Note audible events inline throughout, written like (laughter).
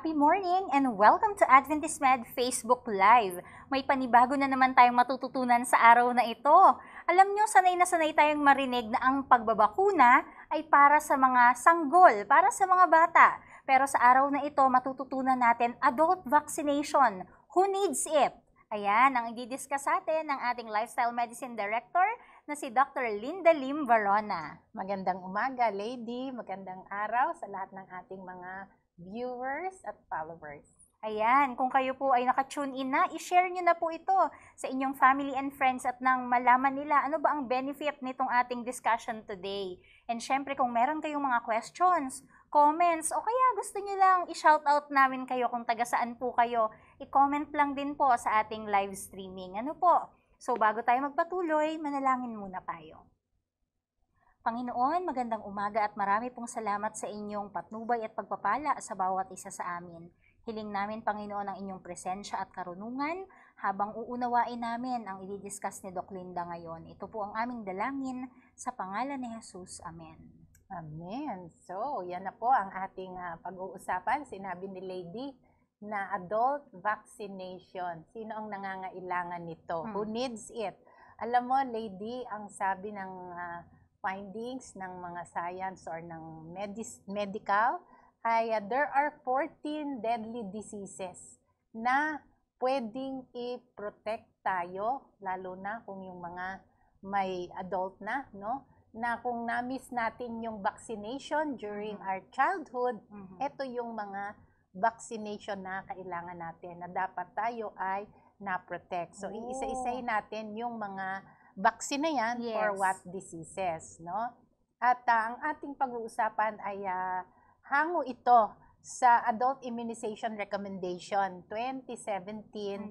Happy morning and welcome to Adventist Med Facebook Live. May panibago na naman tayong matututunan sa araw na ito. Alam nyo, sanay na sanay tayong marinig na ang pagbabakuna ay para sa mga sanggol, para sa mga bata. Pero sa araw na ito, matututunan natin adult vaccination. Who needs it? Ayan, ang i-discuss atin ng ating Lifestyle Medicine Director na si Dr. Linda Lim Varona. Magandang umaga, lady. Magandang araw sa lahat ng ating mga viewers at followers. Ayan, kung kayo po ay naka-tune in na, i-share nyo na po ito sa inyong family and friends at nang malaman nila ano ba ang benefit nitong ating discussion today. And syempre kung meron kayong mga questions, comments, o kaya gusto nyo lang i-shoutout namin kayo kung taga saan po kayo, i-comment lang din po sa ating live streaming. Ano po? So bago tayo magpatuloy, manalangin muna tayo. Panginoon, magandang umaga at marami pong salamat sa inyong patnubay at pagpapala sa bawat isa sa amin. Hiling namin, Panginoon, ang inyong presensya at karunungan habang uunawain namin ang i-discuss ni Doc Linda ngayon. Ito po ang aming dalangin sa pangalan ni Jesus. Amen. Amen. So, yan na po ang ating uh, pag-uusapan. Sinabi ni Lady na adult vaccination. Sino ang nangangailangan nito? Hmm. Who needs it? Alam mo, Lady, ang sabi ng... Uh, findings ng mga science or ng medis- medical ay uh, there are 14 deadly diseases na pwedeng i-protect tayo lalo na kung yung mga may adult na no na kung na-miss natin yung vaccination during mm-hmm. our childhood mm-hmm. ito yung mga vaccination na kailangan natin na dapat tayo ay na-protect. So, oh. iisa isahin natin yung mga vaccine na yan yes. for what diseases, no? At uh, ang ating pag-uusapan ay uh, hango ito sa Adult Immunization Recommendation 2017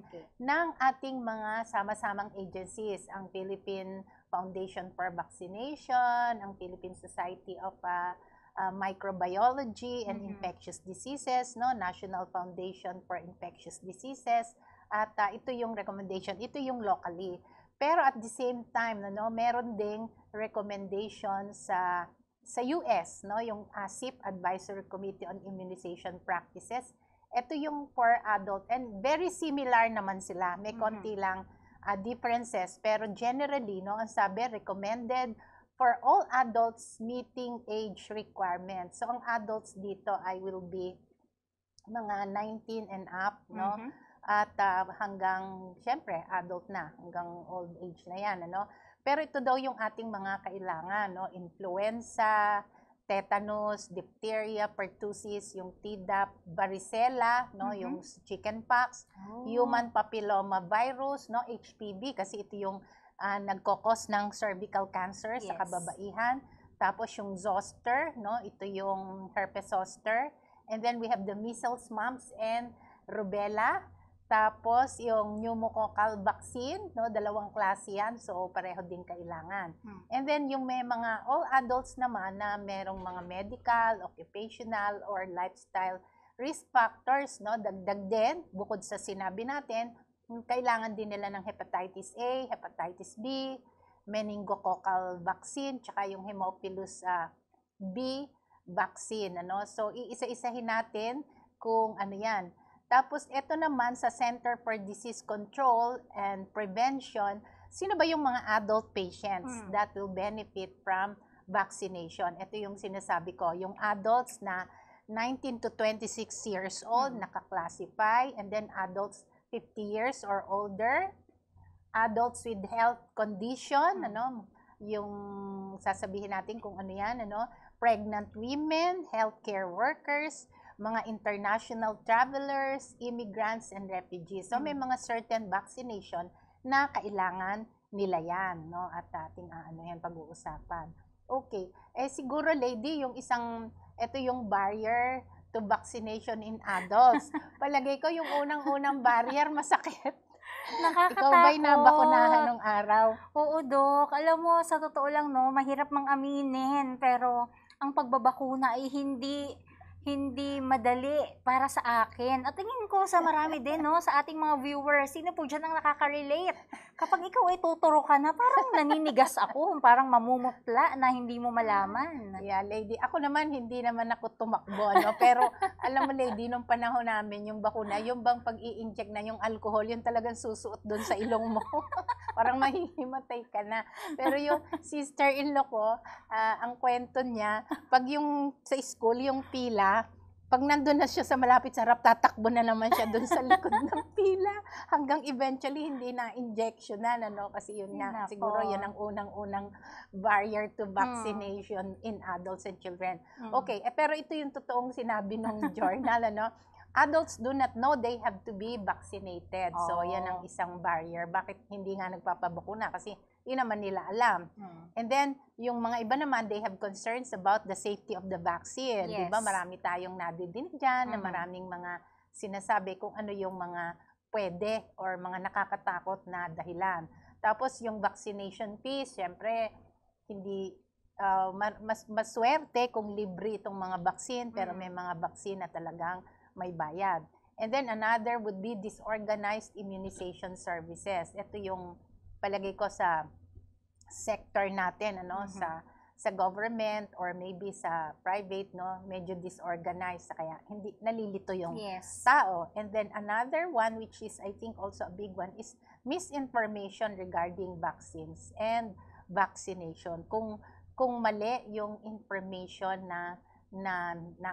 okay. ng ating mga sama-samang agencies, ang Philippine Foundation for Vaccination, ang Philippine Society of uh, uh, Microbiology and mm-hmm. Infectious Diseases, no, National Foundation for Infectious Diseases, at uh, ito yung recommendation, ito yung locally. Pero at the same time, no, meron ding recommendation sa sa US, no, yung ASIP ah, Advisory Committee on Immunization Practices. Ito yung for adult and very similar naman sila. May mm-hmm. konti mm-hmm. lang uh, differences pero generally, no, ang sabi recommended for all adults meeting age requirements. So ang adults dito ay will be mga 19 and up, no? Mm-hmm at uh, hanggang syempre adult na hanggang old age na yan ano pero ito daw yung ating mga kailangan no influenza tetanus diphtheria pertussis yung Tdap varicella no mm-hmm. yung chickenpox oh. human papilloma virus no HPV kasi ito yung uh, ah, nagkokos ng cervical cancer yes. sa kababaihan tapos yung zoster no ito yung herpes zoster and then we have the measles mumps and rubella tapos yung pneumococcal vaccine, no, dalawang klase yan, so pareho din kailangan. Hmm. And then yung may mga all adults naman na merong mga medical, occupational or lifestyle risk factors, no, dagdag din bukod sa sinabi natin, hmm, kailangan din nila ng hepatitis A, hepatitis B, meningococcal vaccine, tsaka yung hemophilus uh, ah, B vaccine, ano? So iisa-isahin natin kung ano 'yan tapos ito naman sa Center for Disease Control and Prevention, sino ba yung mga adult patients mm. that will benefit from vaccination? Ito yung sinasabi ko, yung adults na 19 to 26 years old, mm. nakaklassify, and then adults 50 years or older, adults with health condition, mm. ano, yung sasabihin natin kung ano yan, ano, pregnant women, healthcare workers, mga international travelers, immigrants, and refugees. So, may hmm. mga certain vaccination na kailangan nila yan, no? At ating uh, ano yan, pag-uusapan. Okay. Eh, siguro, lady, yung isang, ito yung barrier to vaccination in adults. (laughs) Palagay ko yung unang-unang barrier, masakit. Nakakatakot. Ikaw ba'y nabakunahan nung araw? Oo, Dok. Alam mo, sa totoo lang, no, mahirap mang aminin, pero ang pagbabakuna ay hindi hindi madali para sa akin. At tingin ko sa marami din, no, sa ating mga viewers, sino po dyan ang nakaka-relate? Kapag ikaw ay tuturo ka na, parang naninigas ako, parang mamumutla na hindi mo malaman. Yeah, lady. Ako naman, hindi naman ako tumakbo, no? Pero alam mo, lady, nung panahon namin, yung bakuna, yung bang pag i-inject na yung alcohol, yung talagang susuot doon sa ilong mo. (laughs) parang mahihimatay ka na. Pero yung sister-in-law ko, uh, ang kwento niya, pag yung sa school, yung pila, pag nandun na siya sa malapit sa harap, tatakbo na naman siya doon sa likod ng (laughs) pila hanggang eventually hindi na injectionan, ano, kasi yun nga, Nako. siguro yun ang unang-unang barrier to hmm. vaccination mm. in adults and children. Mm. Okay, eh, pero ito yung totoong sinabi ng (laughs) journal, ano, adults do not know they have to be vaccinated. Oh. So, yan ang oh. isang barrier. Bakit hindi nga nagpapabakuna? Kasi yun naman nila alam. Mm. And then, yung mga iba naman, they have concerns about the safety of the vaccine. Yes. Di Marami tayong nadidinig dyan mm. na hmm. maraming mga sinasabi kung ano yung mga pwede or mga nakakatakot na dahilan. Tapos yung vaccination piece, syempre, hindi uh, mas maswerte kung libre itong mga vaccine pero mm. may mga vaccine na talagang may bayad. And then another would be disorganized immunization services. Ito yung palagi ko sa sector natin ano mm-hmm. sa sa government or maybe sa private no medyo disorganized kaya hindi nalilito yung yes. tao and then another one which is I think also a big one is misinformation regarding vaccines and vaccination kung kung mali yung information na na na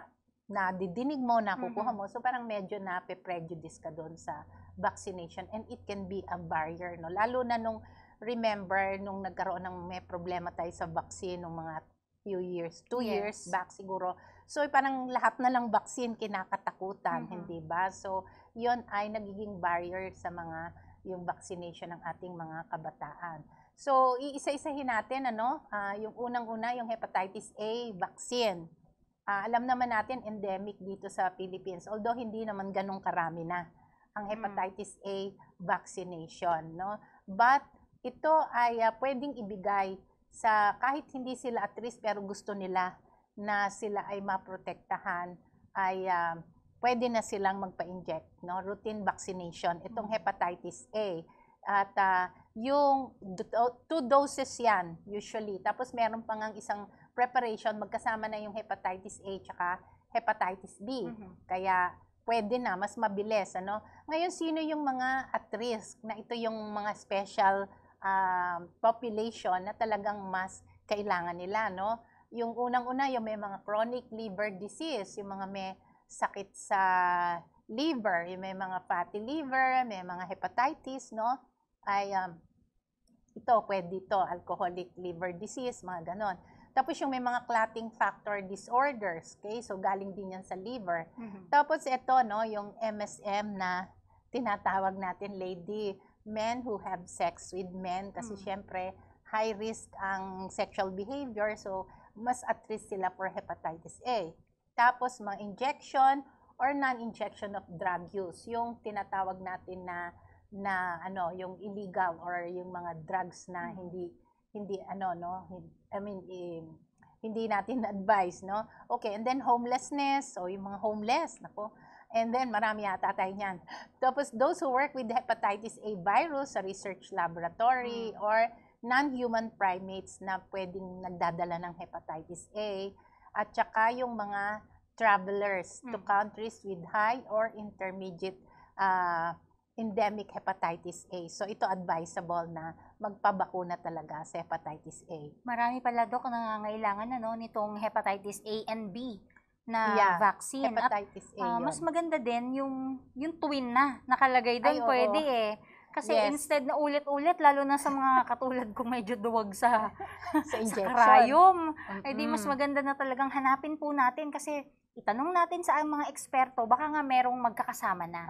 na didinig mo, nakukuha mm-hmm. mo. So parang medyo na prejudice ka doon sa vaccination and it can be a barrier no lalo na nung remember nung nagkaroon ng may problema tayo sa vaccine nung mga few years, two yes. years back siguro. So parang lahat na lang vaccine kinakatakutan, mm-hmm. hindi ba? So 'yon ay nagiging barrier sa mga yung vaccination ng ating mga kabataan. So iisa-isahin natin ano, uh, yung unang-una yung hepatitis A vaccine. Uh, alam naman natin endemic dito sa Philippines. Although hindi naman ganong karami na ang mm. hepatitis A vaccination, no? But ito ay uh, pwedeng ibigay sa kahit hindi sila at risk pero gusto nila na sila ay maprotektahan ay uh, pwede na silang magpa-inject, no? Routine vaccination itong mm. hepatitis A. At uh, yung two doses yan usually. Tapos meron pang ang isang preparation magkasama na yung hepatitis A tsaka hepatitis B. Mm-hmm. Kaya pwede na, mas mabilis. Ano? Ngayon, sino yung mga at risk na ito yung mga special uh, population na talagang mas kailangan nila? No? Yung unang-una, yung may mga chronic liver disease, yung mga may sakit sa liver, yung may mga fatty liver, may mga hepatitis, no? Ay, um, ito, pwede ito, alcoholic liver disease, mga ganon tapos yung may mga clotting factor disorders, okay? So galing din yan sa liver. Mm-hmm. Tapos ito, no, yung MSM na tinatawag natin lady, men who have sex with men kasi mm-hmm. syempre high risk ang sexual behavior so mas at risk sila for hepatitis A. Tapos mga injection or non-injection of drug use, yung tinatawag natin na na ano, yung illegal or yung mga drugs na mm-hmm. hindi hindi ano no, hindi, I mean, eh, hindi natin advice, no? Okay, and then homelessness, o so yung mga homeless, nako. And then, marami yata tayo niyan. Tapos, those who work with hepatitis A virus sa research laboratory mm. or non-human primates na pwedeng nagdadala ng hepatitis A at saka yung mga travelers mm. to hmm. countries with high or intermediate uh, endemic hepatitis A. So, ito advisable na magpabakuna talaga sa hepatitis A. Marami pala, Dok, nangangailangan ano, nitong hepatitis A and B na yeah, vaccine. Hepatitis A. Uh, mas maganda din yung, yung twin na nakalagay doon. Pwede oo. eh. Kasi yes. instead na ulit-ulit, lalo na sa mga katulad ko medyo duwag sa, (laughs) sa, injection. sa karayom, mm-hmm. eh di mas maganda na talagang hanapin po natin kasi itanong natin sa mga eksperto, baka nga merong magkakasama na.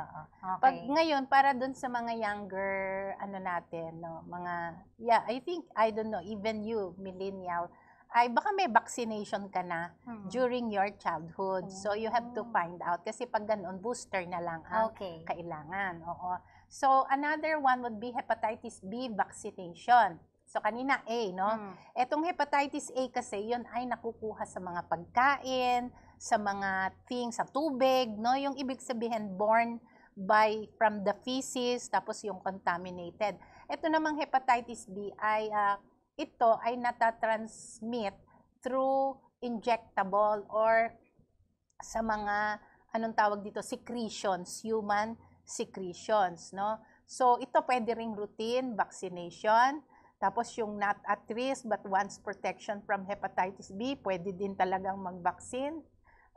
Okay. Pag ngayon, para dun sa mga younger, ano natin, no, mga, yeah, I think, I don't know, even you, millennial, ay baka may vaccination ka na hmm during your childhood. hmm So, you have to oh. find out. Kasi pag ganun, booster na lang ang okay. kailangan. Oo. So, another one would be hepatitis B vaccination. So, kanina A, no? Mm. Etong hepatitis A kasi, yun ay nakukuha sa mga pagkain, sa mga things, sa tubig, no? Yung ibig sabihin born by from the feces tapos yung contaminated. Ito namang hepatitis B ay uh, ito ay natatransmit through injectable or sa mga anong tawag dito secretions, human secretions, no? So ito pwede ring routine vaccination, tapos yung not at risk but wants protection from hepatitis B, pwede din talagang mag-vaccine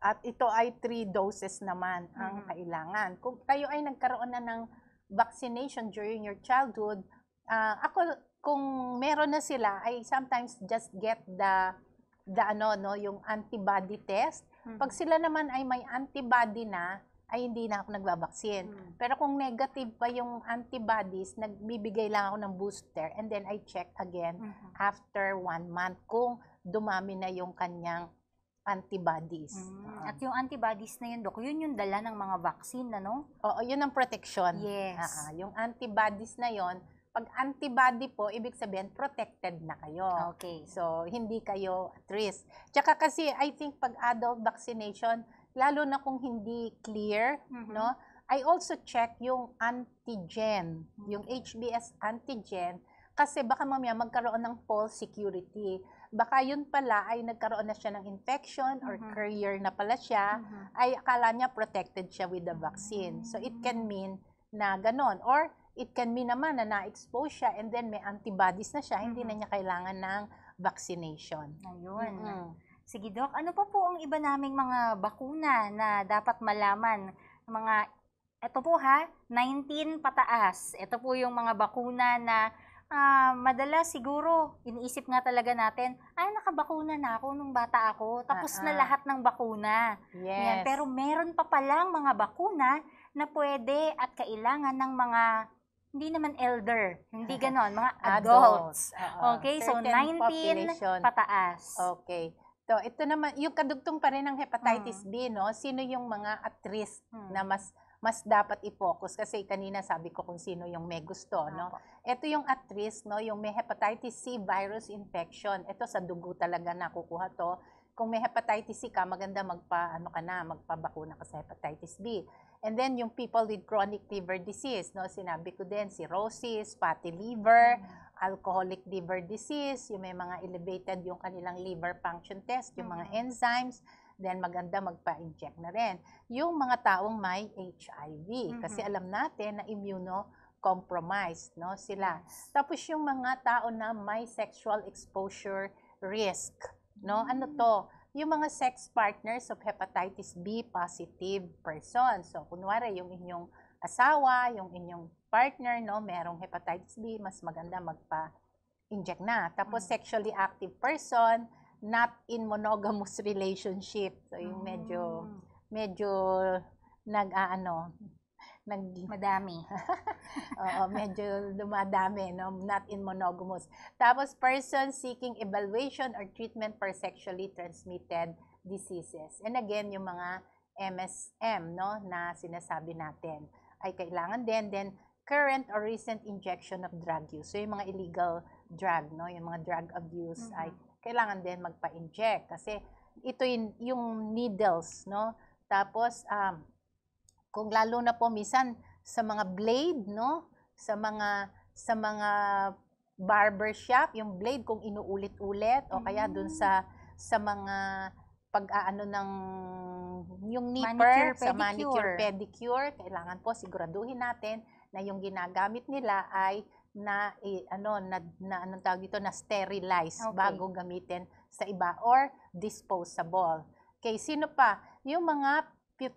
at ito ay 3 doses naman ang mm-hmm. kailangan. Kung kayo ay nagkaroon na ng vaccination during your childhood, uh, ako kung meron na sila ay sometimes just get the the ano no yung antibody test. Mm-hmm. Pag mm. sila naman ay may antibody na, ay hindi na ako nagbabaksin. Hmm. Pero kung negative pa yung antibodies, nagbibigay lang ako ng booster and then I check again mm-hmm. after one month kung dumami na yung kanyang antibodies. Mm. Uh-huh. At yung antibodies na yun, Dok, yun yung dala ng mga vaccine, na, no? Oo, yun ang protection. Yes. Uh-huh. Yung antibodies na yun, pag antibody po, ibig sabihin protected na kayo. Okay. So, hindi kayo at risk. Tsaka kasi, I think pag adult vaccination, lalo na kung hindi clear, mm-hmm. no? I also check yung antigen, mm-hmm. yung HBS antigen, kasi baka mamaya magkaroon ng false security baka yun pala ay nagkaroon na siya ng infection or mm-hmm. career na pala siya, mm-hmm. ay akala niya protected siya with the vaccine. So it can mm. mean na ganon. Or it can mean naman na na-expose siya and then may antibodies na siya, mm-hmm. hindi na mm-hmm. niya kailangan ng vaccination. Ayun. Mm-hmm. Sige Doc, ano pa po ang iba naming mga bakuna na dapat malaman? Mga, ito po ha, 19 pataas. Ito po yung mga bakuna na uh, madalas siguro, iniisip nga talaga natin, ay nakabakuna na ako nung bata ako. Tapos uh-uh. na lahat ng bakuna. Yes. Yan. Pero meron pa palang mga bakuna na pwede at kailangan ng mga hindi naman elder, hindi (laughs) ganon, mga adults. Uh-huh. Okay, so 19 population. pataas. Okay. So ito naman, yung kadugtong pa rin ng hepatitis hmm. B, no? Sino yung mga at risk hmm. na mas mas dapat i-focus kasi kanina sabi ko kung sino yung may gusto, no? Ito yung at risk, no? Yung may hepatitis C virus infection. Ito sa dugo talaga nakukuha to. Kung may hepatitis C ka, maganda magpa, ano ka na, magpabakuna ka sa hepatitis B. And then yung people with chronic liver disease, no? Sinabi ko din, cirrhosis, fatty liver, mm. alcoholic liver disease, yung may mga elevated yung kanilang liver function test, yung mm-hmm. mga mm. enzymes, then maganda magpa-inject na rin. Yung mga taong may HIV, mm-hmm. kasi alam natin na immunocompromised no, sila. Yes. Tapos yung mga tao na may sexual exposure risk, no? Mm-hmm. Ano mm. to? Yung mga sex partners of hepatitis B positive person. So kunwari yung inyong asawa, yung inyong partner, no, merong hepatitis B, mas maganda magpa-inject na. Tapos mm-hmm. sexually active person, not in monogamous (laughs) relationship. So yung medyo ah. medyo nag-aano nag madami. (laughs) Oo, medyo dumadami, no? Not in monogamous. Tapos person seeking evaluation or treatment for sexually transmitted diseases. And again, yung mga MSM, no, na sinasabi natin ay kailangan din then current or recent injection of drug use. So yung mga illegal drug, no, yung mga drug abuse mm-hmm. ay kailangan din magpa-inject kasi ito yung, needles, no? Tapos, um, kung lalo na po minsan sa mga blade, no? Sa mga, sa mga barbershop, yung blade kung inuulit-ulit o kaya doon mm. sa, sa mga pag-aano ng yung nipper manicure, sa manicure, pedicure, kailangan po siguraduhin natin na yung ginagamit nila ay na eh, ano na, na anong tawag dito na sterilize okay. bago gamitin sa iba or disposable. Okay, sino pa? Yung mga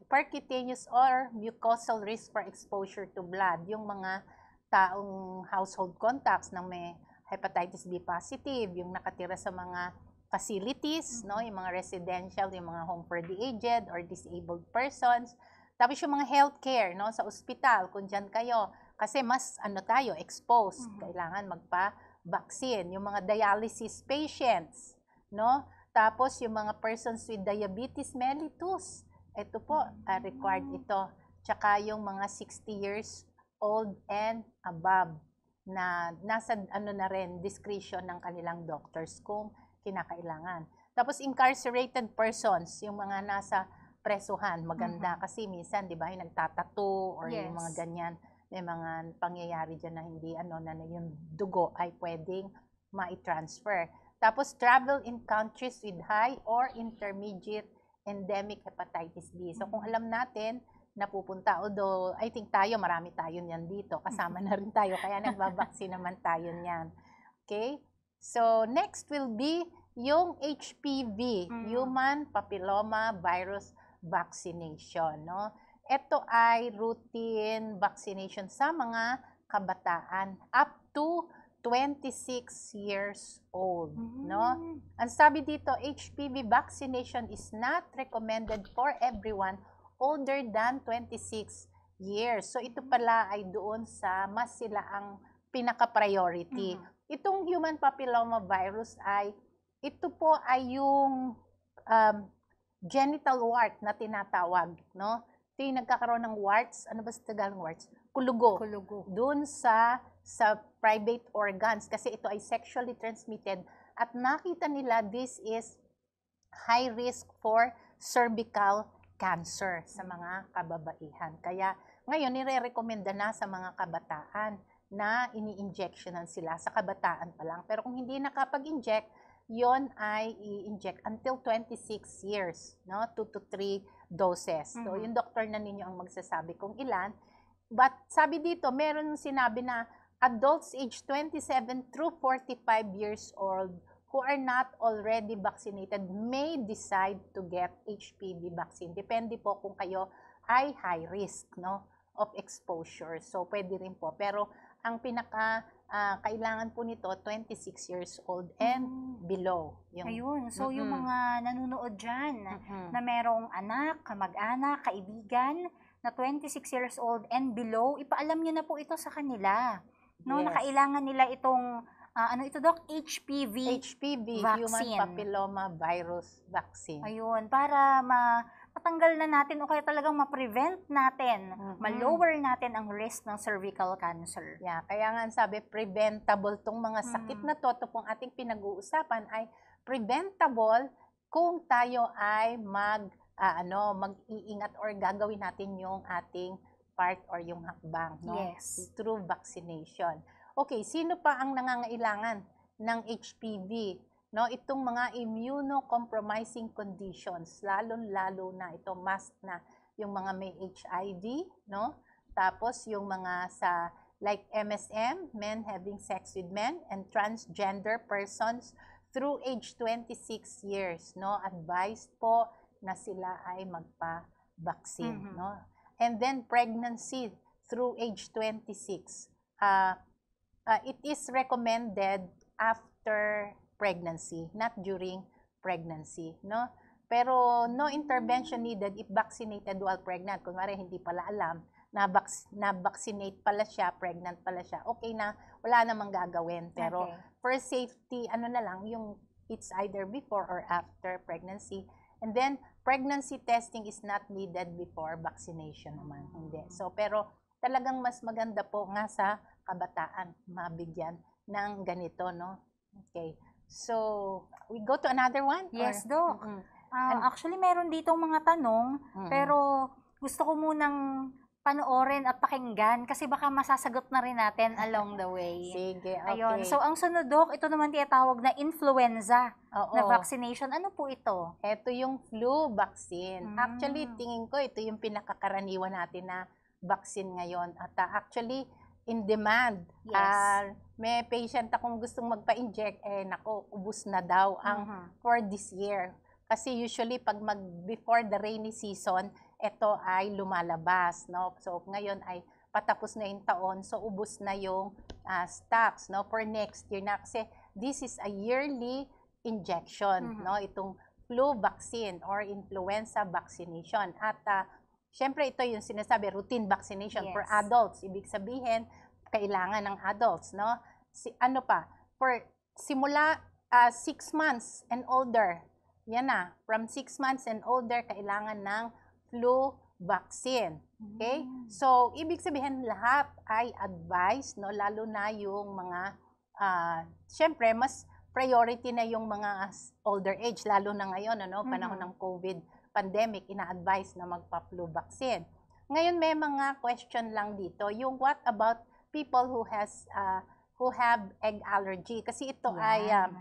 percutaneous or mucosal risk for exposure to blood, yung mga taong household contacts na may hepatitis B positive, yung nakatira sa mga facilities, mm-hmm. no, yung mga residential, yung mga home for the aged or disabled persons. Tapos yung mga healthcare, no, sa ospital, kung diyan kayo, kasi mas ano tayo, exposed. Mm-hmm. Kailangan magpa-vaccine. Yung mga dialysis patients, no? Tapos yung mga persons with diabetes mellitus. Ito po, uh, required ito. Tsaka yung mga 60 years old and above na nasa ano na rin discretion ng kanilang doctors kung kinakailangan. Tapos incarcerated persons, yung mga nasa presuhan, maganda mm-hmm. kasi minsan 'di ba, yung nagtatato or yes. yung mga ganyan may mga pangyayari dyan na hindi ano na yung dugo ay pwedeng ma-transfer. Tapos travel in countries with high or intermediate endemic hepatitis B. So kung mm-hmm. alam natin napupunta, although I think tayo, marami tayo niyan dito, kasama na rin tayo, kaya (laughs) nagbabaksin naman tayo niyan. Okay? So next will be yung HPV, mm. Human Papilloma Virus Vaccination. No? Ito ay routine vaccination sa mga kabataan up to 26 years old, mm-hmm. no? Mm. Ang sabi dito, HPV vaccination is not recommended for everyone older than 26 years. So ito mm-hmm. pala ay doon sa mas sila ang pinaka-priority. Mm-hmm. Itong human papilloma virus ay ito po ay yung um, genital wart na tinatawag, no? ito yung nagkakaroon ng warts. Ano ba sa Tagalog warts? Kulugo. Kulugo. Doon sa sa private organs kasi ito ay sexually transmitted at nakita nila this is high risk for cervical cancer sa mga kababaihan. Kaya ngayon nire-recommenda na sa mga kabataan na ini-injectionan sila sa kabataan pa lang. Pero kung hindi nakapag-inject, yon ay i-inject until 26 years, no? 2 to 3 doses. Mm-hmm. So, yung doctor na ninyo ang magsasabi kung ilan. But sabi dito, meron sinabi na adults age 27 through 45 years old who are not already vaccinated may decide to get HPV vaccine. Depende po kung kayo ay high risk, no? of exposure. So, pwede rin po. Pero, ang pinaka uh, kailangan po nito 26 years old and mm. below. Yung, Ayun. So, mm-hmm. yung mga nanonood dyan mm-hmm. na merong anak, kamag-anak, kaibigan na 26 years old and below, ipaalam nyo na po ito sa kanila. No, yes. nakailangan nila itong uh, ano ito doc HPV HPV vaccine. human papilloma virus vaccine. Ayun, para ma matanggal na natin o kaya talagang ma-prevent natin, mm-hmm. ma-lower natin ang risk ng cervical cancer. Yeah, kaya nga sabi, preventable tong mga sakit mm-hmm. na to, to pong ating pinag-uusapan ay preventable kung tayo ay mag uh, ano, mag-iingat or gagawin natin yung ating part or yung hakbang, no? Yes. Through vaccination. Okay, sino pa ang nangangailangan ng HPV? no, itong mga immunocompromising conditions, lalong-lalo na ito mask na yung mga may HIV, no? Tapos yung mga sa like MSM, men having sex with men and transgender persons through age 26 years, no? Advised po na sila ay magpa-vaccine, mm-hmm. no? And then pregnancy through age 26. Uh, uh, it is recommended after pregnancy, not during pregnancy, no? Pero no intervention needed if vaccinated while pregnant. Kung Kunwari, hindi pala alam na, vac- na vaccinate pala siya, pregnant pala siya. Okay na, wala namang gagawin. Pero okay. for safety, ano na lang, yung it's either before or after pregnancy. And then, pregnancy testing is not needed before vaccination naman. Hindi. So, pero talagang mas maganda po nga sa kabataan, mabigyan ng ganito, no? Okay. So, we go to another one? Yes, Doc. Mm-hmm. Uh, actually, meron ditong mga tanong, mm-hmm. pero gusto ko munang panoorin at pakinggan kasi baka masasagot na rin natin (laughs) along the way. Sige, okay. Ayun. So, ang sunod, Doc, ito naman tinatawag na influenza Oo. na vaccination. Ano po ito? Ito yung flu vaccine. Mm. Actually, tingin ko ito yung pinakakaraniwan natin na vaccine ngayon. At uh, actually, in demand. Yes. Uh, may patient akong gustong magpa-inject, eh nako, ubus na daw ang uh-huh. for this year. Kasi usually pag mag before the rainy season, ito ay lumalabas, no? So ngayon ay patapos na yung taon, so ubus na yung uh, stocks, no? For next year na kasi this is a yearly injection, uh-huh. no? Itong flu vaccine or influenza vaccination. At uh, syempre ito yung sinasabi routine vaccination yes. for adults. Ibig sabihin, kailangan ng adults, no? Si, ano pa, for simula 6 uh, ah, months and older, yan na, from 6 months and older, kailangan ng flu vaccine. Okay? Mm. So, ibig sabihin lahat ay advice, no? Lalo na yung mga, uh, syempre, mas priority na yung mga older age, lalo na ngayon, ano, mm-hmm. panahon mm-hmm. ng COVID pandemic, ina-advise na magpa-flu vaccine. Ngayon, may mga question lang dito. Yung what about people who has uh, who have egg allergy kasi ito yeah. ay um,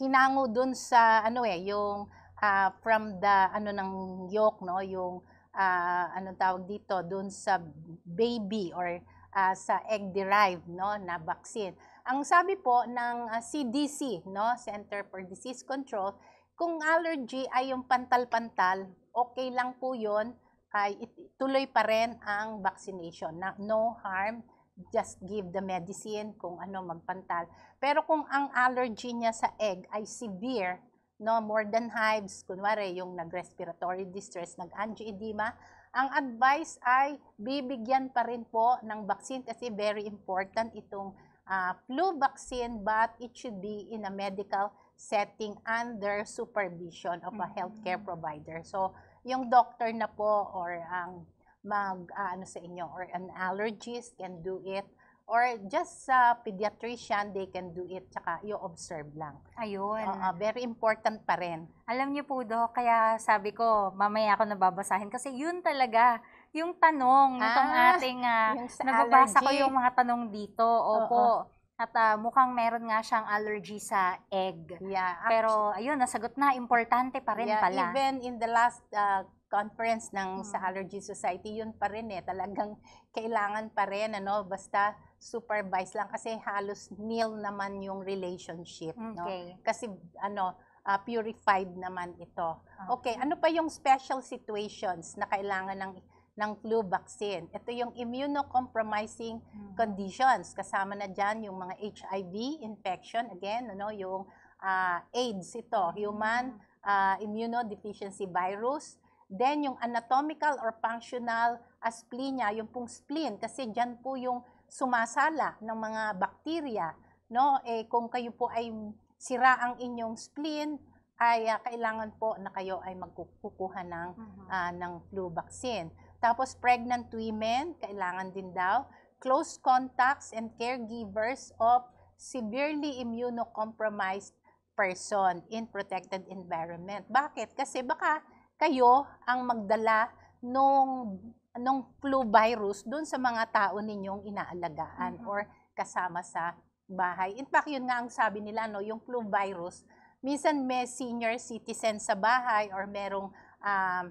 hinango dun sa ano eh yung uh, from the ano ng yolk no yung uh, ano tawag dito dun sa baby or uh, sa egg derived no na vaccine. Ang sabi po ng uh, CDC no Center for Disease Control kung allergy ay yung pantal-pantal, okay lang po 'yon ay tuloy pa rin ang vaccination. Na, no harm, just give the medicine kung ano magpantal. Pero kung ang allergy niya sa egg ay severe, no, more than hives, kunwari yung nag-respiratory distress, nag-angioedema, ang advice ay bibigyan pa rin po ng vaccine kasi very important itong uh, flu vaccine but it should be in a medical setting under supervision of a mm-hmm. healthcare provider. So, yung doctor na po or ang um, mag uh, ano sa inyo or an allergist can do it or just sa uh, pediatrician they can do it tsaka you observe lang. Ayun. Uh, uh, very important pa rin. Alam niyo po do, kaya sabi ko mamaya ako nababasahin kasi yun talaga yung tanong ah, itong ating ah, uh, nagbabasa ko yung mga tanong dito. Opo. Oo. At uh, mukhang meron nga siyang allergy sa egg. Yeah. Pero ayun, nasagot na, importante pa rin yeah, pala. Even in the last uh, conference ng hmm. sa Allergy Society, yun pa rin eh. Talagang kailangan pa rin, ano, basta supervise lang kasi halos nil naman yung relationship. Okay. No? Kasi ano, uh, purified naman ito. Okay. okay, ano pa yung special situations na kailangan ng ng flu vaccine. Ito yung immunocompromising hmm. conditions. Kasama na dyan yung mga HIV infection, again, ano, yung uh, AIDS ito, human uh, immunodeficiency virus. Then yung anatomical or functional asplenia, yung pong spleen, kasi dyan po yung sumasala ng mga bakterya. No? Eh, kung kayo po ay sira ang inyong spleen, ay uh, kailangan po na kayo ay magkukuha ng, uh, ng flu vaccine. Tapos pregnant women, kailangan din daw. Close contacts and caregivers of severely immunocompromised person in protected environment. Bakit? Kasi baka kayo ang magdala nung nung flu virus doon sa mga tao ninyong inaalagaan mm-hmm. or kasama sa bahay. In fact, yun nga ang sabi nila, no, yung flu virus, minsan may senior citizen sa bahay or merong um,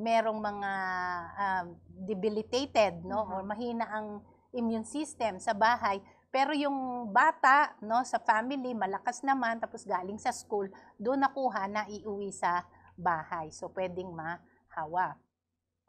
merong mga uh, debilitated no mm-hmm. or mahina ang immune system sa bahay pero yung bata no sa family malakas naman tapos galing sa school doon nakuha na iuwi sa bahay so pwedeng mahawa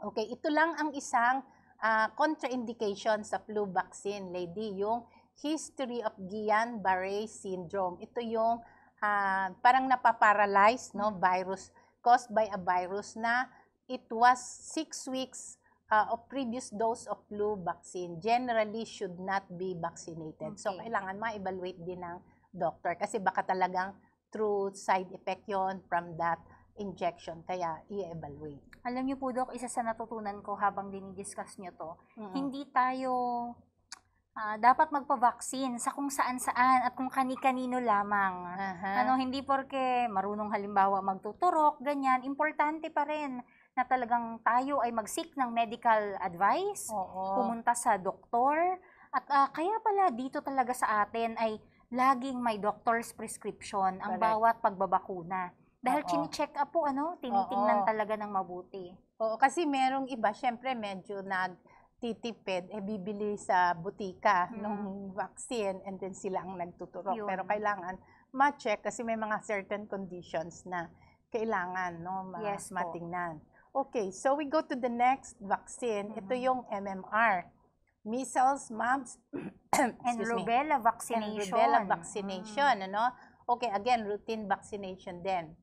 okay ito lang ang isang uh, contraindication sa flu vaccine lady yung history of Guillain-Barré syndrome ito yung uh, parang napaparalyze no mm-hmm. virus caused by a virus na it was 6 weeks uh, of previous dose of flu vaccine generally should not be vaccinated. Okay. So, kailangan ma-evaluate din ng doctor kasi baka talagang true side effect yon from that injection. Kaya, i-evaluate. Alam niyo po, Doc, isa sa natutunan ko habang dinidiscuss niyo to, mm-hmm. hindi tayo uh, dapat magpa-vaccine sa kung saan-saan at kung kani-kanino lamang. Uh-huh. Ano, hindi porke marunong halimbawa magtuturok, ganyan, importante pa rin na talagang tayo ay mag-seek ng medical advice, Oo. pumunta sa doktor. At uh, kaya pala dito talaga sa atin ay laging may doctor's prescription ang Correct. bawat pagbabakuna. Dahil Oo. chini-check up po, ano, tinitingnan Oo. talaga ng mabuti. Oo, kasi merong iba, syempre medyo nagtitipid, eh bibili sa butika Mm. ng vaccine and then sila ang nagtuturo. Yun. Pero kailangan ma-check kasi may mga certain conditions na kailangan no, ma- Yes po. Okay, so we go to the next vaccine. Ito mm-hmm. yung MMR. Measles, mumps, (clears throat) and rubella me. vaccination. And rubella vaccination, mm. ano? Okay, again, routine vaccination din.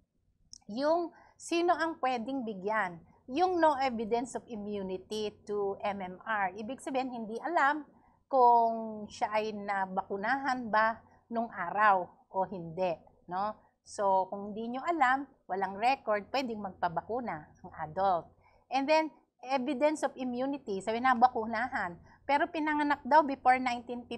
Yung sino ang pwedeng bigyan? Yung no evidence of immunity to MMR. Ibig sabihin, hindi alam kung siya ay nabakunahan ba nung araw o hindi, no? So, kung hindi nyo alam, walang record, pwedeng magpabakuna ang adult. And then, evidence of immunity, sabi na, bakunahan. Pero pinanganak daw before 1957,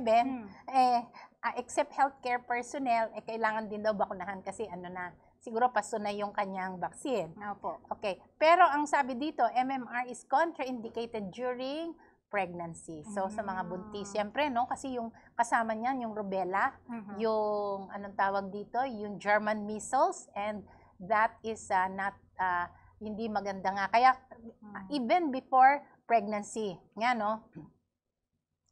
hmm. eh, uh, except healthcare personnel, eh, kailangan din daw bakunahan kasi ano na, siguro paso na yung kanyang vaccine. Opo. Okay. Pero ang sabi dito, MMR is contraindicated during pregnancy. So mm-hmm. sa mga buntis, ah. siyempre no kasi yung kasama niyan yung rubella, mm-hmm. yung anong tawag dito, yung German measles and that is uh, not uh, hindi maganda nga. Kaya mm-hmm. even before pregnancy, nga no,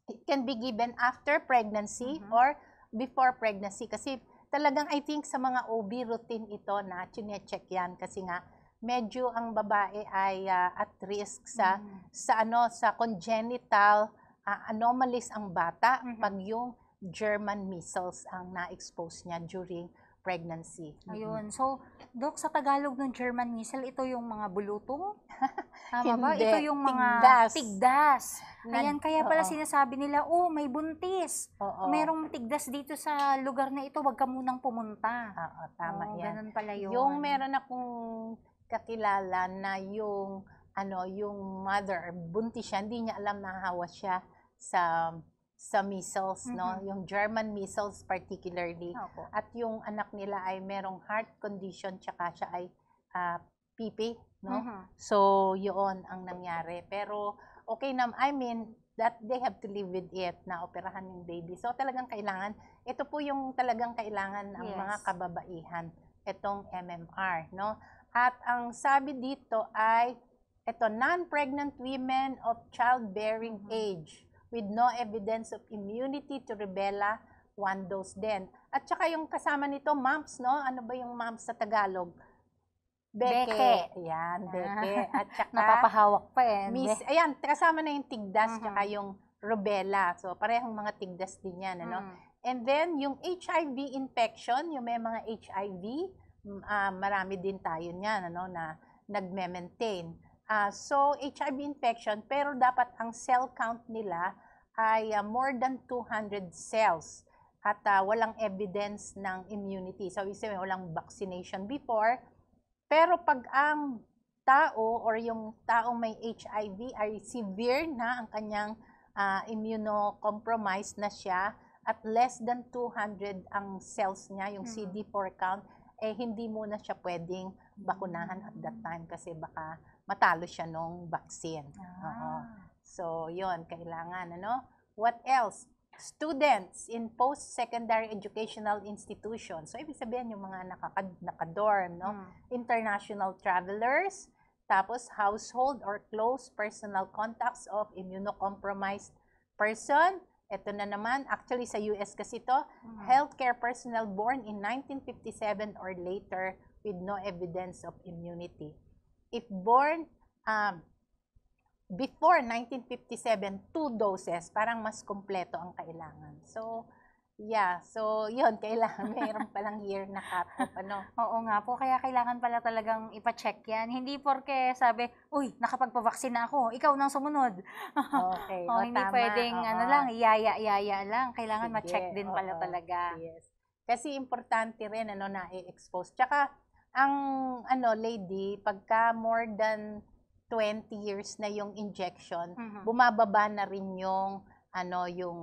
it can be given after pregnancy mm-hmm. or before pregnancy kasi talagang I think sa mga OB routine ito na chine-check yan kasi nga medyo ang babae ay uh, at risk sa mm-hmm. sa ano sa congenital uh, anomalies ang bata mm-hmm. pag yung German measles ang na-expose niya during pregnancy. Mm-hmm. Ayun. Mm-hmm. So, Dok, sa Tagalog ng German measles, ito yung mga bulutong? (laughs) Tama ba? Ito yung mga tigdas. tigdas. Ayan, kaya pala Oo. sinasabi nila, oh, may buntis. Oo. Merong tigdas dito sa lugar na ito, wag ka munang pumunta. Oo, tama Oo, yan. Ganun pala yun. Yung meron akong kakilala na yung ano yung mother buntis siya hindi niya alam na hawa siya sa sa measles mm-hmm. no yung German measles particularly Opo. at yung anak nila ay merong heart condition tsaka siya ay uh, pipi no mm-hmm. so yun ang nangyari pero okay na I mean that they have to live with it na operahan yung baby. So talagang kailangan, ito po yung talagang kailangan ng yes. mga kababaihan, itong MMR, no? At ang sabi dito ay, ito, non-pregnant women of childbearing mm-hmm. age with no evidence of immunity to rubella, one dose din. At saka yung kasama nito, mumps, no? Ano ba yung mumps sa Tagalog? Beke. beke. Ayan, ah. beke. At (laughs) saka... Napapahawak pa eh. Miss, ayan, kasama na yung tigdas, mm-hmm. saka yung rubella. So, parehong mga tigdas din yan, ano? Mm. And then, yung HIV infection, yung may mga HIV, uh, marami din tayo niyan ano, na nagme-maintain. Uh, so, HIV infection, pero dapat ang cell count nila ay uh, more than 200 cells at uh, walang evidence ng immunity. So, we say walang vaccination before. Pero pag ang tao or yung tao may HIV ay severe na ang kanyang uh, immunocompromised na siya at less than 200 ang cells niya, yung hmm CD4 count, eh hindi muna siya pwedeng bakunahan at that time kasi baka matalo siya nung vaccine. Ah. Oo. So, yon kailangan ano? What else? Students in post-secondary educational institutions. So, ibig sabihin yung mga nakaka nakadorm, no? Hmm. International travelers, tapos household or close personal contacts of immunocompromised person, ito na naman, actually sa US kasi to, mm-hmm. healthcare personnel born in 1957 or later with no evidence of immunity. If born um, before 1957, two doses, parang mas kompleto ang kailangan. So, Yeah, so yun, (laughs) kailangan mayroon palang year na cut-off, ano. Oo nga po, kaya kailangan pala talagang ipacheck yan. Hindi porke sabi, uy, nakapagpavaksin na ako, ikaw nang sumunod. (laughs) Okay, o, o oh, hindi tama, pwedeng oo. ano lang, yaya-yaya lang. Kailangan Sige, ma-check din oo, pala talaga. Yes. Kasi importante rin ano na i-expose. Tsaka ang ano lady, pagka more than 20 years na yung injection, mm-hmm. bumababa na rin yung ano yung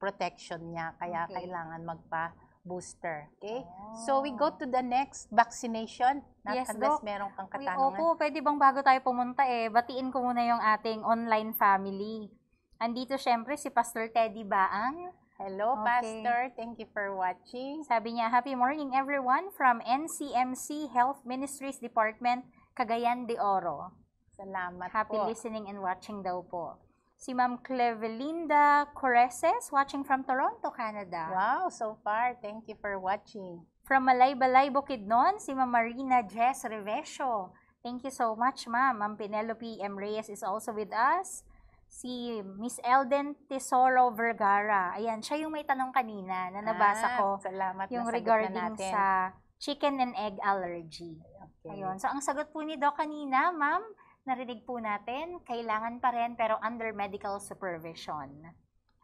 protection niya kaya okay. kailangan magpa booster. Okay? Oh. So, we go oh. to the next vaccination. Not yes, unless Doc. meron kang katanungan. Uy, opo, pwede bang bago tayo pumunta eh, batiin ko muna yung ating online family. Andito syempre si Pastor Teddy Baang. Hello, okay. Pastor. Thank you for watching. Sabi niya, Happy morning everyone from NCMC Health Ministries Department, Cagayan de Oro. Salamat Happy po. Happy listening and watching daw po si Ma'am Clevelinda Coreses watching from Toronto, Canada. Wow, so far. Thank you for watching. From Malaybalay, Bukidnon, si Ma'am Marina Jess Revesho. Thank you so much, ma'am. Ma'am Penelope M. Reyes is also with us. Si Miss Elden Tesoro Vergara. Ayan, siya yung may tanong kanina na nabasa ah, ko. Salamat yung regarding na natin. sa chicken and egg allergy. Okay. Ayun. So, ang sagot po ni Doc kanina, ma'am, narinig po natin, kailangan pa rin pero under medical supervision.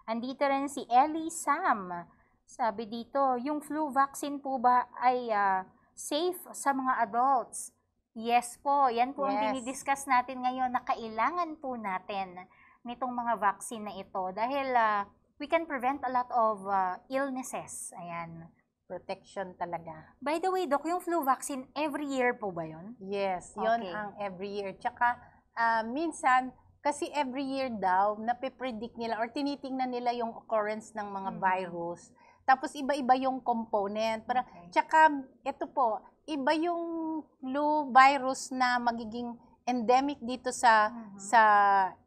Andito rin si Ellie Sam. Sabi dito, yung flu vaccine po ba ay uh, safe sa mga adults? Yes po, yan po yes. ang dinidiscuss natin ngayon na kailangan po natin nitong mga vaccine na ito dahil uh, we can prevent a lot of uh, illnesses. Ayan protection talaga. By the way, Doc, yung flu vaccine, every year po ba yun? Yes, yun okay. ang every year. Tsaka, uh, minsan, kasi every year daw, napipredict nila or tinitingnan nila yung occurrence ng mga mm-hmm. virus. Tapos, iba-iba yung component. Para, okay. Tsaka, ito po, iba yung flu virus na magiging endemic dito sa mm-hmm. sa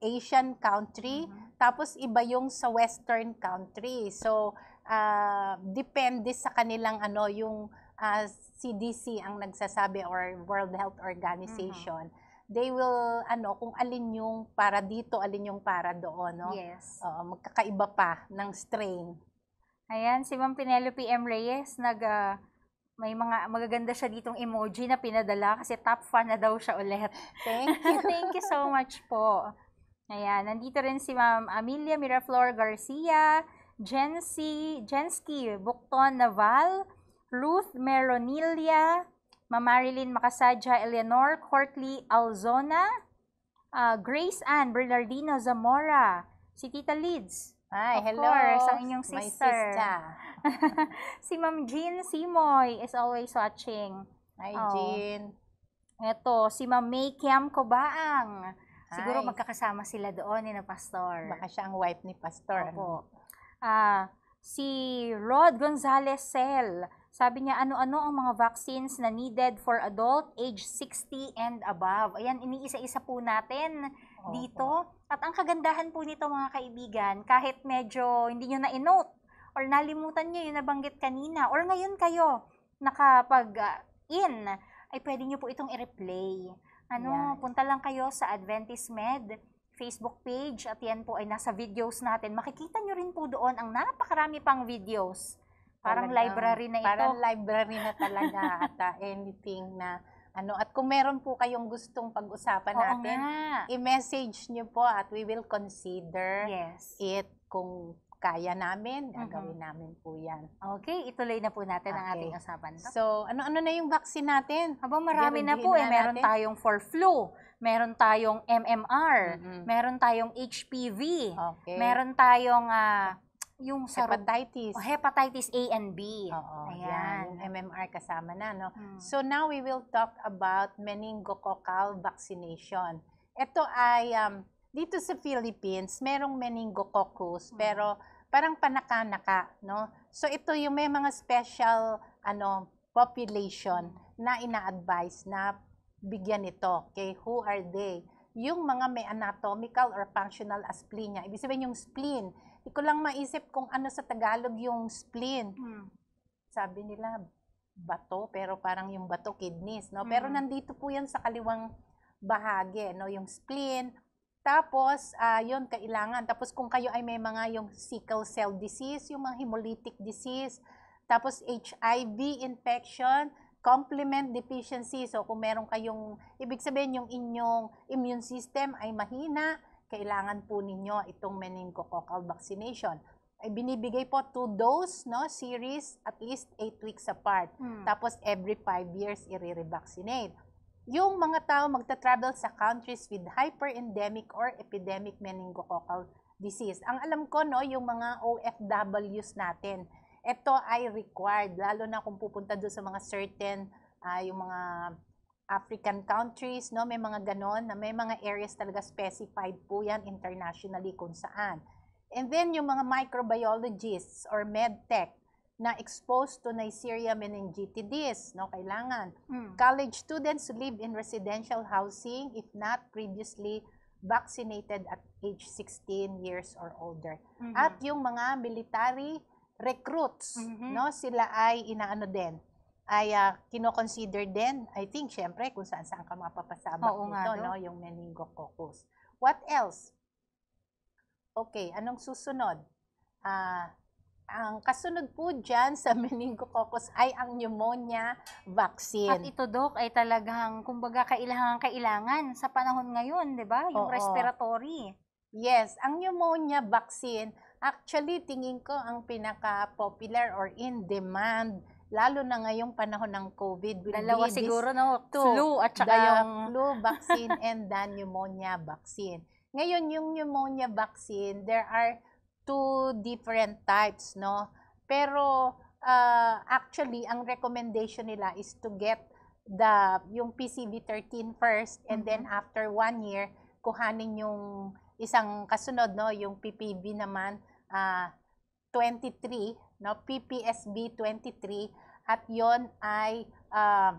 Asian country. Mm-hmm. Tapos, iba yung sa Western country. So, uh, depende sa kanilang ano yung uh, ah, CDC ang nagsasabi or World Health Organization. Mm-hmm. They will ano kung alin yung para dito, alin yung para doon, no? Yes. Uh, magkakaiba pa ng strain. Ayan si Ma'am Penelope M. Reyes nag uh, may mga magaganda siya ditong emoji na pinadala kasi top fan na daw siya ulit. (laughs) Thank you. Thank you so much po. Ayan, nandito rin si Ma'am Amelia Miraflor Garcia, Jensi, Jensky Bukton Naval, Ruth Meronilia, Mamarilyn Makasadya Eleanor Courtly Alzona, uh, Grace Ann Bernardino Zamora, si Tita Leeds. Ay, of hello. Course, ang inyong sister. My (laughs) si Ma'am Jean Simoy is always watching. Hi, oh. Jean. Ito, si Ma'am May Kiam Kobaang. Siguro Hi. magkakasama sila doon eh, ni Pastor. Baka siya ang wife ni Pastor. Opo. Ano? uh, si Rod Gonzalez Sel. Sabi niya, ano-ano ang mga vaccines na needed for adult age 60 and above. Ayan, iniisa-isa po natin dito. At ang kagandahan po nito mga kaibigan, kahit medyo hindi nyo na-inote or nalimutan nyo yung nabanggit kanina or ngayon kayo nakapag-in, ay pwede nyo po itong i-replay. Ano, yeah. punta lang kayo sa Adventist Med Facebook page at yan po ay nasa videos natin. Makikita nyo rin po doon ang napakarami pang videos. Parang Talagang, library na ito. Parang library na talaga (laughs) at ah, anything na ano at kung meron po kayong gustong pag-usapan Oo natin, nga. i-message nyo po at we will consider yes. it kung kaya namin, mm-hmm. gagawin mm-hmm. namin po yan. Okay, ituloy na po natin okay. ang ating usapan. So, ano-ano na yung vaccine natin? Habang marami Meron na po, eh, natin. meron tayong for flu, meron tayong MMR, mm-hmm. meron tayong HPV, okay. meron tayong uh, yung hepatitis. Oh, hepatitis A and B. Oo, Ayan. Yan, yung MMR kasama na, no? Hmm. So now we will talk about meningococcal vaccination. Ito ay, um, dito sa Philippines, merong meningococcus, hmm. pero parang panaka-naka, no? So ito yung may mga special, ano, population na ina-advise na bigyan nito. Okay, who are they? Yung mga may anatomical or functional asplenia. Ibig sabihin yung spleen. Hindi ko lang maisip kung ano sa Tagalog yung spleen. Mm. Sabi nila, bato, pero parang yung bato kidneys, no? Mm. Pero hmm. nandito po 'yan sa kaliwang bahagi, no? Yung spleen. Tapos, uh, yun, kailangan. Tapos kung kayo ay may mga yung sickle cell disease, yung mga hemolytic disease, tapos HIV infection, complement deficiency. So, kung meron kayong, ibig sabihin yung inyong immune system ay mahina, kailangan po ninyo itong meningococcal vaccination. Ay binibigay po two dose, no, series at least 8 weeks apart. Hmm. Tapos every 5 years i-revaccinate. Yung mga tao magta-travel sa countries with hyperendemic or epidemic meningococcal disease. Ang alam ko no, yung mga OFWs natin ito ay required, lalo na kung pupunta doon sa mga certain, uh, yung mga African countries, no? may mga ganon, na may mga areas talaga specified po yan internationally kung saan. And then yung mga microbiologists or medtech na exposed to Neisseria meningitidis, no? kailangan. Mm. College students live in residential housing if not previously vaccinated at age 16 years or older. Mm-hmm. At yung mga military recruits, mm-hmm. no? Sila ay inaano din ay uh, ah, kino din, I think, syempre, kung saan-saan ka mapapasabak Oo, dito, no? yung meningococcus. What else? Okay, anong susunod? Uh, ang kasunod po dyan sa (laughs) meningococcus ay ang pneumonia vaccine. At ito, Dok, ay talagang, kumbaga, kailangan-kailangan sa panahon ngayon, di ba? Yung Oo. respiratory. Yes, ang pneumonia vaccine Actually, tingin ko ang pinaka-popular or in-demand lalo na ngayong panahon ng COVID. Will Dalawa be siguro, no? Two, flu at saka yung... flu vaccine and the pneumonia vaccine. Ngayon, yung pneumonia vaccine, there are two different types, no? Pero, uh, actually, ang recommendation nila is to get the yung PCV13 first and mm-hmm. then after one year, kuhanin yung isang kasunod, no? Yung PPV naman uh, ah, 23, no? PPSB 23 at yon ay uh,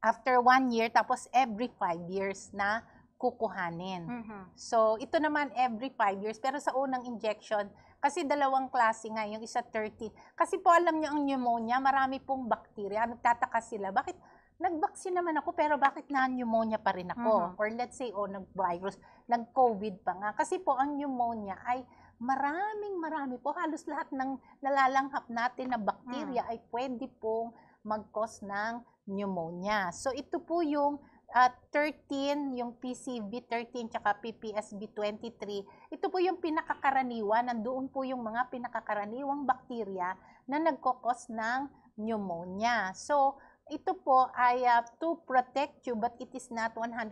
after one year tapos every five years na kukuhanin. Mm-hmm. So, ito naman every five years. Pero sa unang injection, kasi dalawang klase nga, yung isa 30. Kasi po alam nyo ang pneumonia, marami pong bakterya. Nagtataka sila, bakit nag naman ako pero bakit na-pneumonia pa rin ako? Mm-hmm. Or let's say, oh, nag-virus, nag-COVID pa nga. Kasi po ang pneumonia ay maraming marami po, halos lahat ng nalalanghap natin na bakterya hmm. ay pwede pong mag-cause ng pneumonia. So ito po yung uh, ah, 13, yung PCV13 tsaka PPSB 23 ito po yung pinakakaraniwan, nandoon po yung mga pinakakaraniwang bakterya na nagkokos ng pneumonia. So, ito po ay uh, to protect you but it is not 100%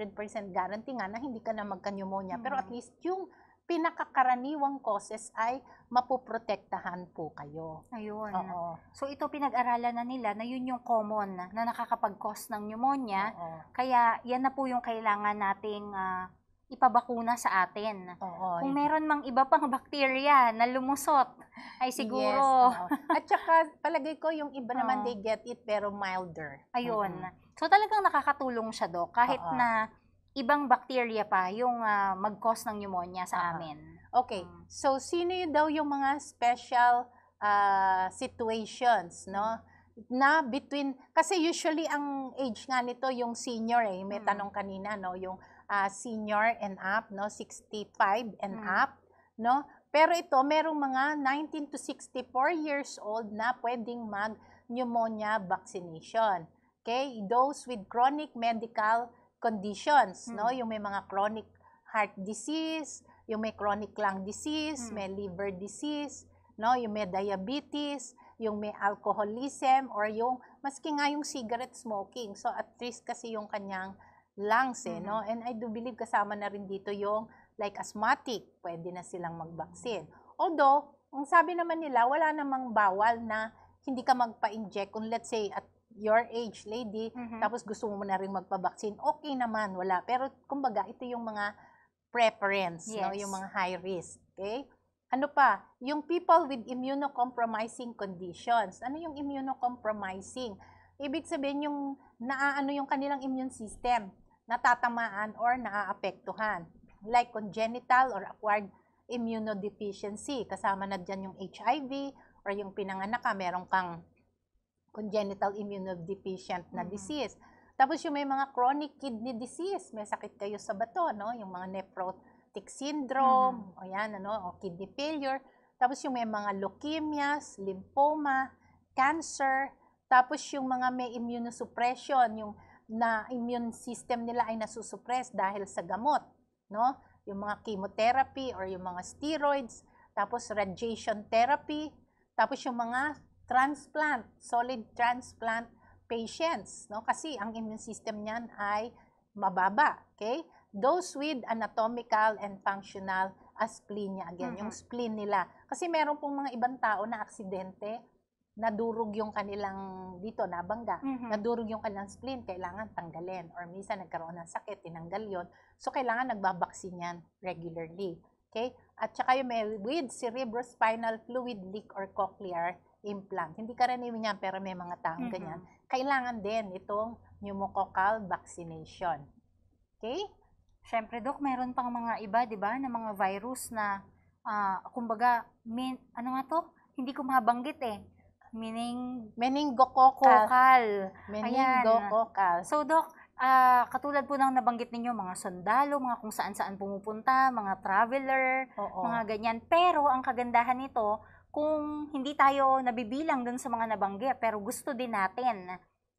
guarantee nga na hindi ka na magka-pneumonia. hmm Pero at mm. least yung pinakakaraniwang causes ay mapuprotektahan po kayo. Ayun. Oo. So ito pinag-aralan na nila na yun yung common na nakakapag-cause ng pneumonia. Oo. Kaya yan na po yung kailangan nating uh, ipabakuna sa atin. Oo, Kung meron mang iba pang (laughs) bakterya na lumusot, ay siguro. Yes, (laughs) At saka palagay ko yung iba naman they get it pero milder. Ayun. Mm-hmm. So talagang nakakatulong siya do kahit oo. na ibang bacteria pa yung uh, mag-cause ng pneumonia sa amin. Okay. Mm. so sino yun daw yung mga special uh, situations, no? Mm. Na between kasi usually ang age nga nito yung senior eh. May mm. tanong kanina no, yung uh, senior and up, no, 65 and hmm. up, no? Pero ito, merong mga 19 to 64 years old na pwedeng mag-pneumonia vaccination. Okay? Those with chronic medical conditions, hmm. no? Yung may mga chronic heart disease, yung may chronic lung disease, hmm. may liver disease, no? Yung may diabetes, yung may alcoholism or yung maski nga yung cigarette smoking. So at least kasi yung kanyang lungs eh, mm-hmm. no? Hmm. And I do believe kasama na rin dito yung like asthmatic, pwede na silang mag-vaccine. Although, ang sabi naman nila, wala namang bawal na hindi ka magpa-inject kung let's say at your age, lady, mm-hmm. tapos gusto mo na rin magpabaksin, okay naman, wala. Pero kumbaga, ito yung mga preference, yes. no? yung mga high risk. Okay? Ano pa? Yung people with immunocompromising conditions. Ano yung immunocompromising? Ibig sabihin yung naaano yung kanilang immune system, natatamaan or naaapektuhan. Like congenital or acquired immunodeficiency. Kasama na dyan yung HIV or yung pinanganak ka, meron kang congenital immunodeficient na mm-hmm. disease. Tapos yung may mga chronic kidney disease, may sakit kayo sa bato, no? Yung mga nephrotic syndrome, mm-hmm. o yan, ano, o kidney failure. Tapos yung may mga leukemias, lymphoma, cancer, tapos yung mga may immunosuppression, yung na immune system nila ay nasusupress dahil sa gamot, no? Yung mga chemotherapy or yung mga steroids, tapos radiation therapy, tapos yung mga transplant, solid transplant patients, no? Kasi ang immune system niyan ay mababa, okay? Those with anatomical and functional asplenia again, mm-hmm. yung spleen nila. Kasi meron pong mga ibang tao na aksidente, nadurog yung kanilang dito nabangga, mm-hmm. nadurog yung kanilang spleen, kailangan tanggalin or minsan nagkaroon ng sakit, tinanggal yon. So kailangan nagbabaksin niyan regularly. Okay? At saka yung may with cerebrospinal fluid leak or cochlear implant. Hindi karaniwan yan, pero may mga taong mm-hmm. ganyan. Kailangan din itong pneumococcal vaccination. Okay? Siyempre, Dok, mayroon pang mga iba, di ba, na mga virus na, uh, kumbaga, min, ano nga to? Hindi ko mabanggit eh. Mening... Meningococcal. Meningococcal. So, Dok, uh, katulad po ng nabanggit ninyo, mga sundalo, mga kung saan-saan pumupunta, mga traveler, Oo. mga ganyan. Pero, ang kagandahan nito, kung hindi tayo nabibilang dun sa mga nabanggit pero gusto din natin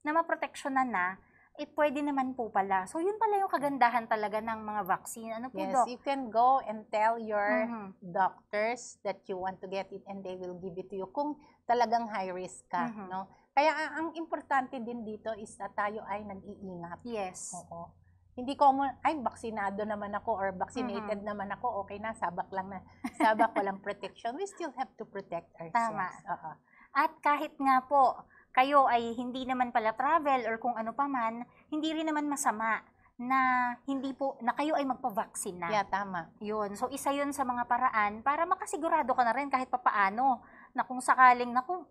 na maproteksyonan na, eh pwede naman po pala. So yun pala yung kagandahan talaga ng mga vaccine. Ano po, yes, Doc? you can go and tell your mm-hmm. doctors that you want to get it and they will give it to you kung talagang high risk ka, mm-hmm. no? Kaya ang importante din dito is na tayo ay nag-iingat. Yes. Oo hindi common, ay, baksinado naman ako or vaccinated mm-hmm. naman ako, okay na, sabak lang na. Sabak, walang protection. We still have to protect ourselves. Tama. Uh-huh. At kahit nga po, kayo ay hindi naman pala travel or kung ano paman, hindi rin naman masama na hindi po na kayo ay magpa-vaccine na. Yeah, tama. 'Yun. So isa 'yun sa mga paraan para makasigurado ka na rin kahit papaano na kung sakaling na naku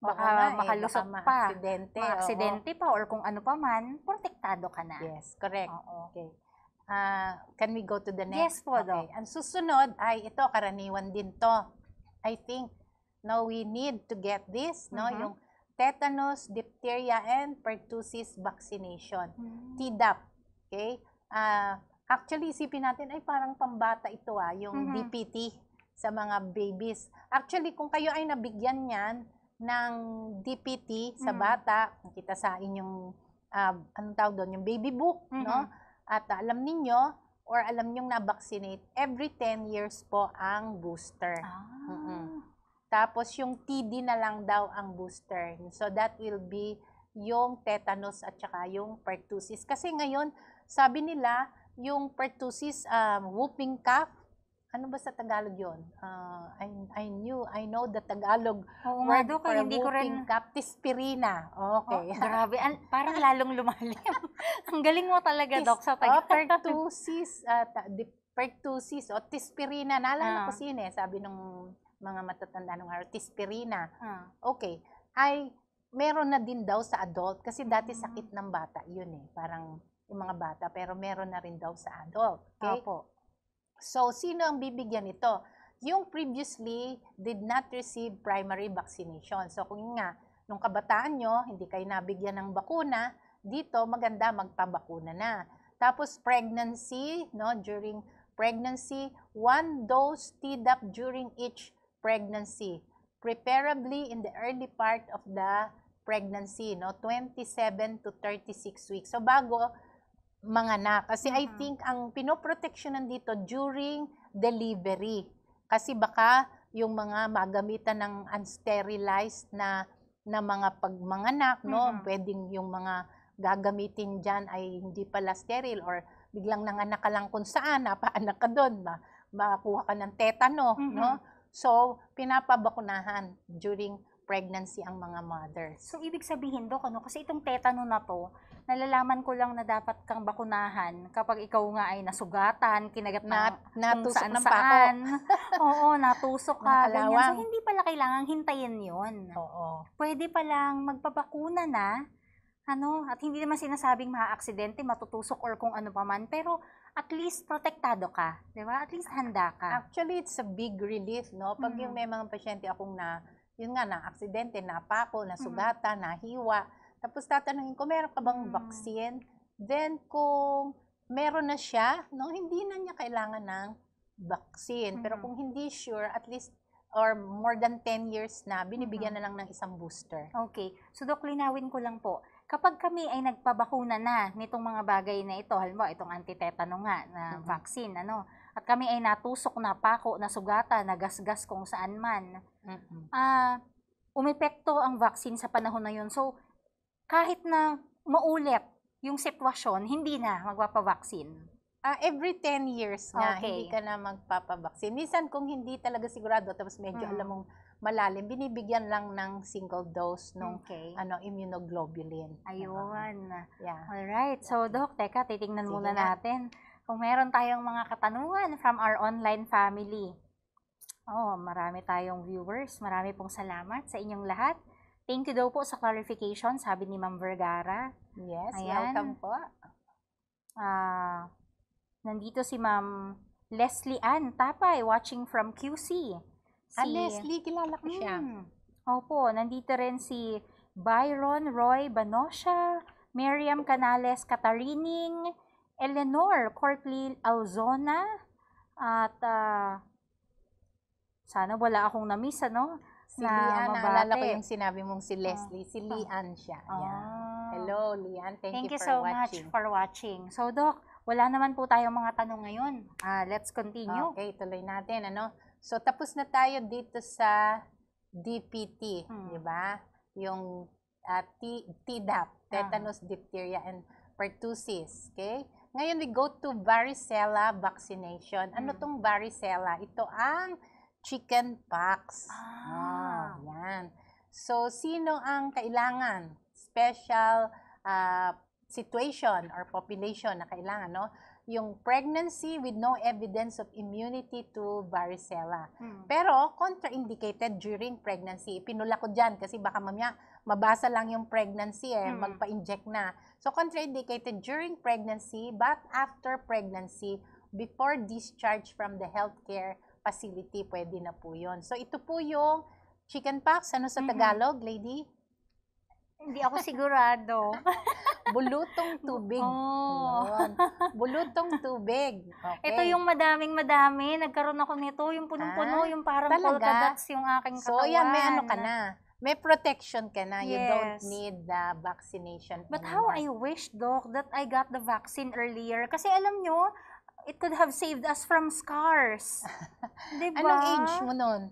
baka Oo nga, eh, makalusot baka pa, ma-aksidente, maaksidente pa, or kung ano pa man, protektado ka na. Yes, correct. Oo. Okay. Uh, can we go to the next? Yes po, okay. Doc. Ang susunod ay ito, karaniwan din to. I think, no, we need to get this, no? Mm-hmm. Yung tetanus, diphtheria, and pertussis vaccination. Mm-hmm. TDAP. Okay? Uh, actually, isipin natin, ay parang pambata ito ah, yung mm-hmm. DPT sa mga babies. Actually, kung kayo ay nabigyan niyan, ng DPT sa mm-hmm. bata, nakita sa inyong uh, anong tawag doon, yung baby book, mm-hmm. no? At uh, alam ninyo or alam niyo na-vaccinate, every 10 years po ang booster. Ah. Mm-hmm. Tapos yung TD na lang daw ang booster. So that will be yung tetanus at saka yung pertussis. Kasi ngayon, sabi nila, yung pertussis um, whooping cough, ano ba sa Tagalog yon? Uh, ah, I, I knew, I know the Tagalog Oo, word do, for hindi ko rin... Captispirina. Oh, okay. Oh, (laughs) grabe. An, parang lalong lumalim. (laughs) Ang galing mo talaga, Tis, Doc, sa Tagalog. Oh, pertusis, uh, (laughs) ah, ta, di, pertusis o oh, tispirina. Nalala uh. ko ah. sino eh, sabi nung mga matatanda ng araw, tispirina. Uh. Okay. Ay, meron na din daw sa adult kasi dati hmm. sakit ng bata yun eh. Parang yung mga bata, pero meron na rin daw sa adult. Okay? Opo. So, sino ang bibigyan nito? Yung previously did not receive primary vaccination. So, kung nga, nung kabataan nyo, hindi kayo nabigyan ng bakuna, dito maganda magpabakuna na. Tapos pregnancy, no, during pregnancy, one dose teed during each pregnancy, preferably in the early part of the pregnancy, no, 27 to 36 weeks. So bago manganak. Kasi mm-hmm. I think ang pinoproteksyonan dito during delivery. Kasi baka yung mga magamitan ng unsterilized na na mga pagmanganak, no? Mm-hmm. Pwedeng yung mga gagamitin diyan ay hindi pala sterile or biglang nanganak ka lang kung saan, (laughs) napaanak ka doon, ma makakuha ka ng tetano, mm-hmm. no? So, pinapabakunahan during pregnancy ang mga mother. So, ibig sabihin, Dok, ano, kasi itong tetano na to, nalalaman ko lang na dapat kang bakunahan kapag ikaw nga ay nasugatan, kinagat na, na natusok saan, ng pako. Saan. (laughs) Oo, natusok ka. Ganyan. So, hindi pala kailangan hintayin yon. Oo. Pwede palang magpabakuna na ano, at hindi naman sinasabing maaaksidente, matutusok or kung ano pa man, pero at least protektado ka, 'di ba? At least handa ka. Actually, it's a big relief, no? Pag mm-hmm. yung mm. may mga pasyente akong na, yun nga na aksidente, napako, nasugatan, mm-hmm. nahiwa, tapos tatanungin ko, meron ka bang hmm. vaccine? Then kung meron na siya, no, hindi na niya kailangan ng vaccine. Mm-hmm. Pero kung hindi sure, at least or more than 10 years na, binibigyan mm-hmm. na lang ng isang booster. Okay. So, Dok, linawin ko lang po. Kapag kami ay nagpabakuna na nitong mga bagay na ito, halimbawa itong antitetano nga na mm-hmm. vaccine, ano, at kami ay natusok na pako, na sugata, na gasgas kung saan man, mm-hmm. uh, umepekto ang vaccine sa panahon na yun. So, kahit na maulit yung sitwasyon, hindi na magpapavaksin. Uh, ah, every 10 years nga, okay. hindi ka na magpapabaksin. Minsan kung hindi talaga sigurado, tapos medyo mm. alam mong malalim, binibigyan lang ng single dose ng okay. ano, immunoglobulin. Ayun. Uh, yeah. Alright. So, Dok, teka, titingnan Sige muna na. natin kung meron tayong mga katanungan from our online family. Oh, marami tayong viewers. Marami pong salamat sa inyong lahat. Thank you daw po sa clarification, sabi ni Ma'am Vergara. Yes, Ayan. welcome po. Uh, nandito si Ma'am Leslie Ann Tapay, watching from QC. Ah, si, ah, Leslie, kilala ko siya. Mm, opo, nandito rin si Byron Roy Banosha, Miriam Canales Catarining, Eleanor Cortley Alzona, at uh, sana wala akong namiss, ano? Si na Lian, mabate. Na ko yung sinabi mong si Leslie. Oh. Si ah. Lian siya. Oh. Yeah. Hello, Lian. Thank, Thank you, you so watching. much for watching. So, Doc, wala naman po tayong mga tanong ngayon. Uh, let's continue. Okay, tuloy natin. Ano? So, tapos na tayo dito sa DPT, hmm. di ba? Yung uh, TDAP, tetanus, ah. diphtheria, and pertussis. Okay? Ngayon, we go to varicella vaccination. Ano hmm. tong varicella? Ito ang chicken pox. Ah. Oh, yan. So, sino ang kailangan? Special uh, situation or population na kailangan, no? Yung pregnancy with no evidence of immunity to varicella. Hmm. Pero, contraindicated during pregnancy. Pinula ko dyan kasi baka mamaya mabasa lang yung pregnancy eh, hmm. magpa-inject na. So, contraindicated during pregnancy but after pregnancy, before discharge from the healthcare facility, pwede na po yun. So, ito po yung chicken pox. Ano sa mm-hmm. Tagalog, mm-hmm. lady? Hindi ako sigurado. (laughs) Bulutong tubig. Oh. Bulutong tubig. Okay. Ito yung madaming madami. Nagkaroon ako nito. Yung punong-puno, ah, yung parang talaga? polka yung aking katawan. So yan, may ano ka na. May protection ka na. Yes. You don't need the vaccination. But anymore. how I wish, Doc, that I got the vaccine earlier. Kasi alam nyo, it could have saved us from scars. (laughs) diba? Anong age mo noon?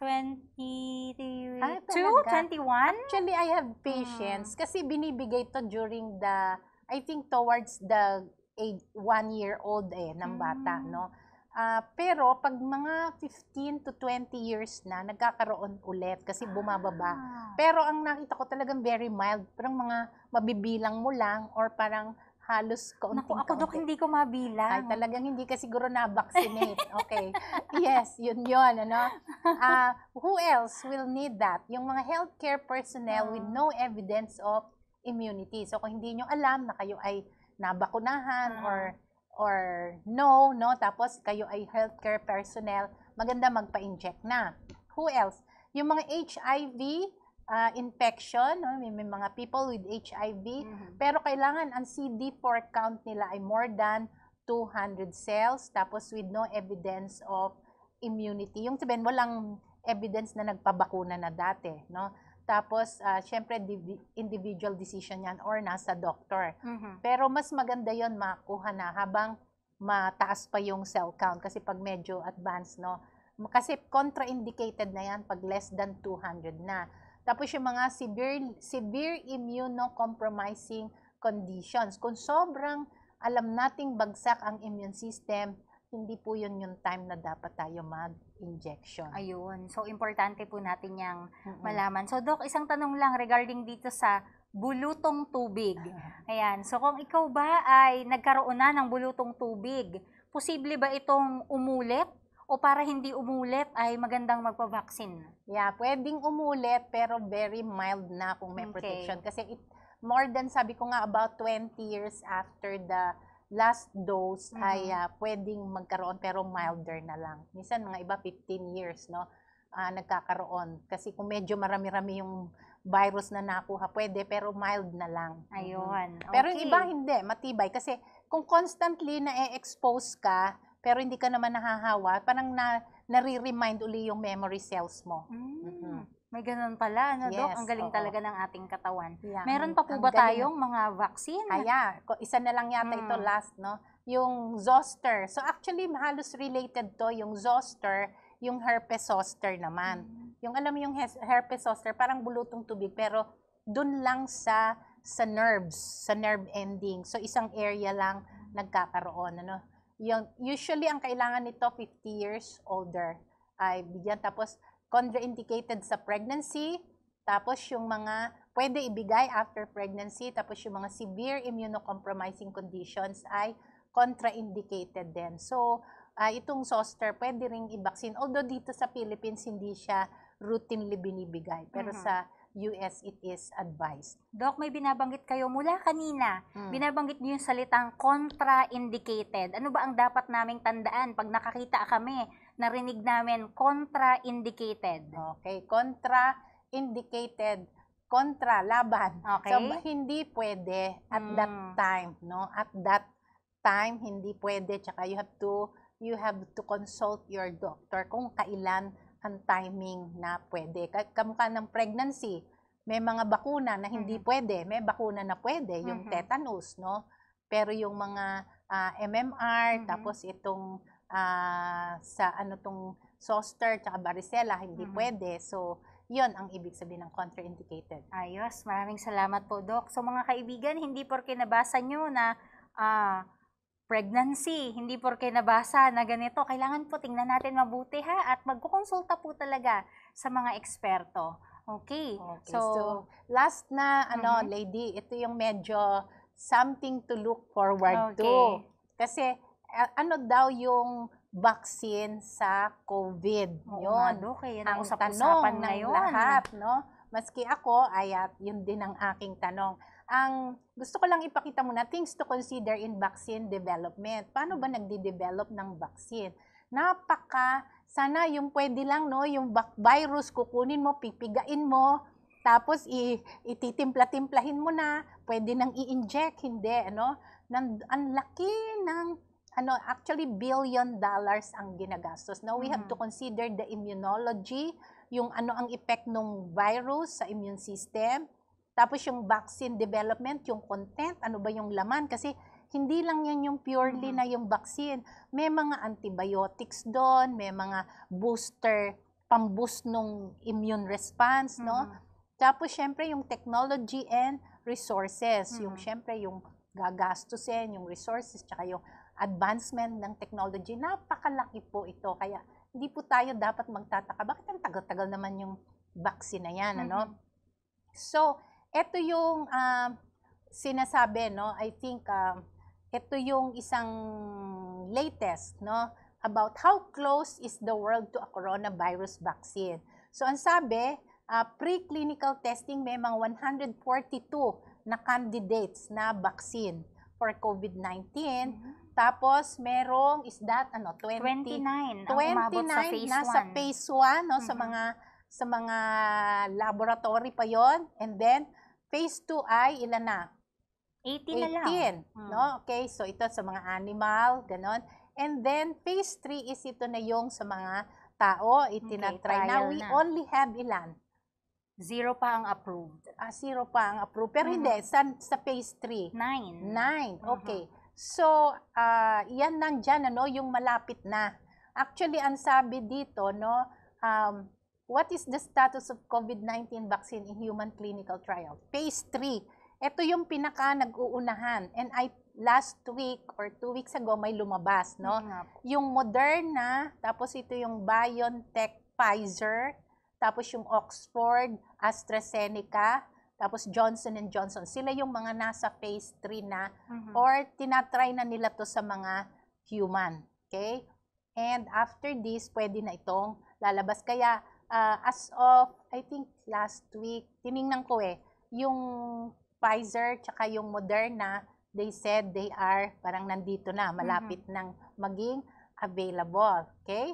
22, ah, 21? Actually, I have patience hmm. kasi binibigay to during the, I think towards the age, one year old eh, ng bata, hmm. no? Uh, pero pag mga 15 to 20 years na, nagkakaroon ulit kasi bumababa. Ah. Pero ang nakita ko talagang very mild. Parang mga mabibilang mo lang or parang halos konting Naku, ako dok, hindi ko mabilang. Ay, talagang hindi ka siguro na-vaccinate. (laughs) Okay. yes, yun yun. Ano? Uh, who else will need that? Yung mga healthcare personnel uh. with ah. no evidence of immunity. So, kung hindi nyo alam na kayo ay nabakunahan uh. or or no, no, tapos kayo ay healthcare personnel, maganda magpa-inject na. Who else? Yung mga HIV uh, infection, no? may, may mga people with HIV, mm-hmm. pero kailangan ang CD4 count nila ay more than 200 cells, tapos with no evidence of immunity. Yung sabihin, walang evidence na nagpabakuna na dati, no? Tapos, uh, syempre, div- individual decision yan or nasa doctor. Mm-hmm. Pero mas maganda yon makuha na habang mataas pa yung cell count kasi pag medyo advanced, no? Kasi contraindicated na yan pag less than 200 na. Tapos yung mga severe, severe immunocompromising conditions. Kung sobrang alam nating bagsak ang immune system, hindi po yun yung time na dapat tayo mag-injection. Ayun. So, importante po natin yung mm-hmm. malaman. So, Doc, isang tanong lang regarding dito sa bulutong tubig. (laughs) Ayan. So, kung ikaw ba ay nagkaroon na ng bulutong tubig, posible ba itong umulit o para hindi umulit ay magandang magpabaksin? Yeah, pwedeng umulit pero very mild na kung may okay. protection. Kasi it, more than sabi ko nga about 20 years after the last dose mm-hmm. ay uh, pwedeng magkaroon pero milder na lang. Minsan mga iba 15 years, no? Uh, nagkakaroon. Kasi kung medyo marami-rami yung virus na nakuha, pwede, pero mild na lang. Mm-hmm. Ayun. Mm-hmm. Okay. Pero yung iba hindi, matibay. Kasi kung constantly na-expose ka, pero hindi ka naman nahahawa, parang na, nare-remind uli yung memory cells mo. Mm. Mm-hmm. May ganun pala, no, yes, Dok? Ang galing oo. talaga ng ating katawan. Yeah, Meron pa po ba tayong mga vaccine? Kaya, isa na lang yata mm. ito hmm. last, no? Yung zoster. So actually, halos related to yung zoster, yung herpes zoster naman. Mm. Yung alam mo yung herpes zoster, parang bulutong tubig, pero dun lang sa sa nerves, sa nerve ending. So isang area lang nagkakaroon, ano? Yung, usually, ang kailangan nito 50 years older. Ay, bigyan. Tapos, contraindicated sa pregnancy. Tapos, yung mga pwede ibigay after pregnancy. Tapos, yung mga severe immunocompromising conditions ay contraindicated din. So, uh, itong soster pwede ring i-vaccine. Although dito sa Philippines, hindi siya routinely binibigay. Pero mm-hmm. sa US it is advised. Doc, may binabanggit kayo mula kanina. Hmm. Binabanggit niyo yung salitang contraindicated. Ano ba ang dapat naming tandaan pag nakakita kami, narinig namin contraindicated? Okay, contraindicated kontra laban. Okay. So hindi pwede at hmm. that time, no? At that time hindi pwede tsaka you have to you have to consult your doctor kung kailan ang timing na pwede. Kamukha ng pregnancy, may mga bakuna na hindi mm-hmm. pwede, may bakuna na pwede, yung mm-hmm. tetanus, no? Pero yung mga uh, ah, MMR, mm-hmm. tapos itong uh, sa ano tong zoster tsaka varicella, hindi mm-hmm. pwede. So, yon ang ibig sabihin ng contraindicated. Ayos, maraming salamat po, Doc. So, mga kaibigan, hindi porke nabasa nyo na uh, pregnancy. Hindi porke nabasa na ganito. Kailangan po tingnan natin mabuti ha at magkukonsulta po talaga sa mga eksperto. Okay. okay so, so, last na ano mm-hmm. lady, ito yung medyo something to look forward okay. to. Kasi eh, ano daw yung vaccine sa COVID. Oo, yun. Nga, okay. Eh, yan ang, ang tanong ng ngayon. lahat, no? Maski ako, ayat, ah, yun din ang aking tanong ang gusto ko lang ipakita muna, things to consider in vaccine development. Paano ba nagde-develop ng vaccine? Napaka, sana yung pwede lang, no, yung virus kukunin mo, pipigain mo, tapos ititimpla-timplahin mo na, pwede nang i-inject, hindi, ano? Nang, ang laki ng, ano, actually billion dollars ang ginagastos. Now, we have to mm-hmm. consider the immunology, yung ano ang effect ng virus sa immune system, tapos yung vaccine development, yung content, ano ba yung laman? Kasi hindi lang yan yung purely mm na yung vaccine. May mga antibiotics doon, may mga booster, pambus nung immune response, mm no? Tapos syempre yung technology and resources, mm yung syempre yung gagastusin, yung resources, tsaka yung advancement ng technology. Napakalaki po ito. Kaya hindi po tayo dapat magtataka. Bakit ang tagal-tagal naman yung vaccine na yan, mm-hmm. ano? So, ito yung uh, sinasabi, no? I think uh, um, ito yung isang latest, no? About how close is the world to a coronavirus vaccine. So, ang sabi, uh, preclinical testing may mga 142 na candidates na vaccine for COVID-19. Mm-hmm. Tapos, merong, is that, ano, 20, 29. 29 sa nasa phase 1, no, mm-hmm. sa mga, sa mga laboratory pa yon And then, Phase 2I, ilan na? 18 na lang. 18, hmm. no? Okay, so ito sa mga animal, ganon. And then, phase 3 is ito na yung sa mga tao, itinatry okay, Now, We na. only have ilan? Zero pa ang approved. Ah, zero pa ang approved. Pero mm-hmm. hindi, sa, sa phase 3? Nine. Nine, mm-hmm. okay. Mm-hmm. So, uh, yan nandyan, ano, yung malapit na. Actually, ang sabi dito, no, um, What is the status of COVID-19 vaccine in human clinical trial? Phase 3. Ito yung pinaka nag-uunahan. And I last week or two weeks ago may lumabas, no? Mm-hmm. Yung Moderna, tapos ito yung BioNTech, Pfizer, tapos yung Oxford, AstraZeneca, tapos Johnson and Johnson. Sila yung mga nasa phase 3 na mm-hmm. or tinatry na nila to sa mga human. Okay? And after this, pwede na itong lalabas. Kaya uh, as of, I think last week, tiningnan ko eh, yung Pfizer tsaka yung Moderna, they said they are parang nandito na, malapit mm-hmm. ng maging available. Okay?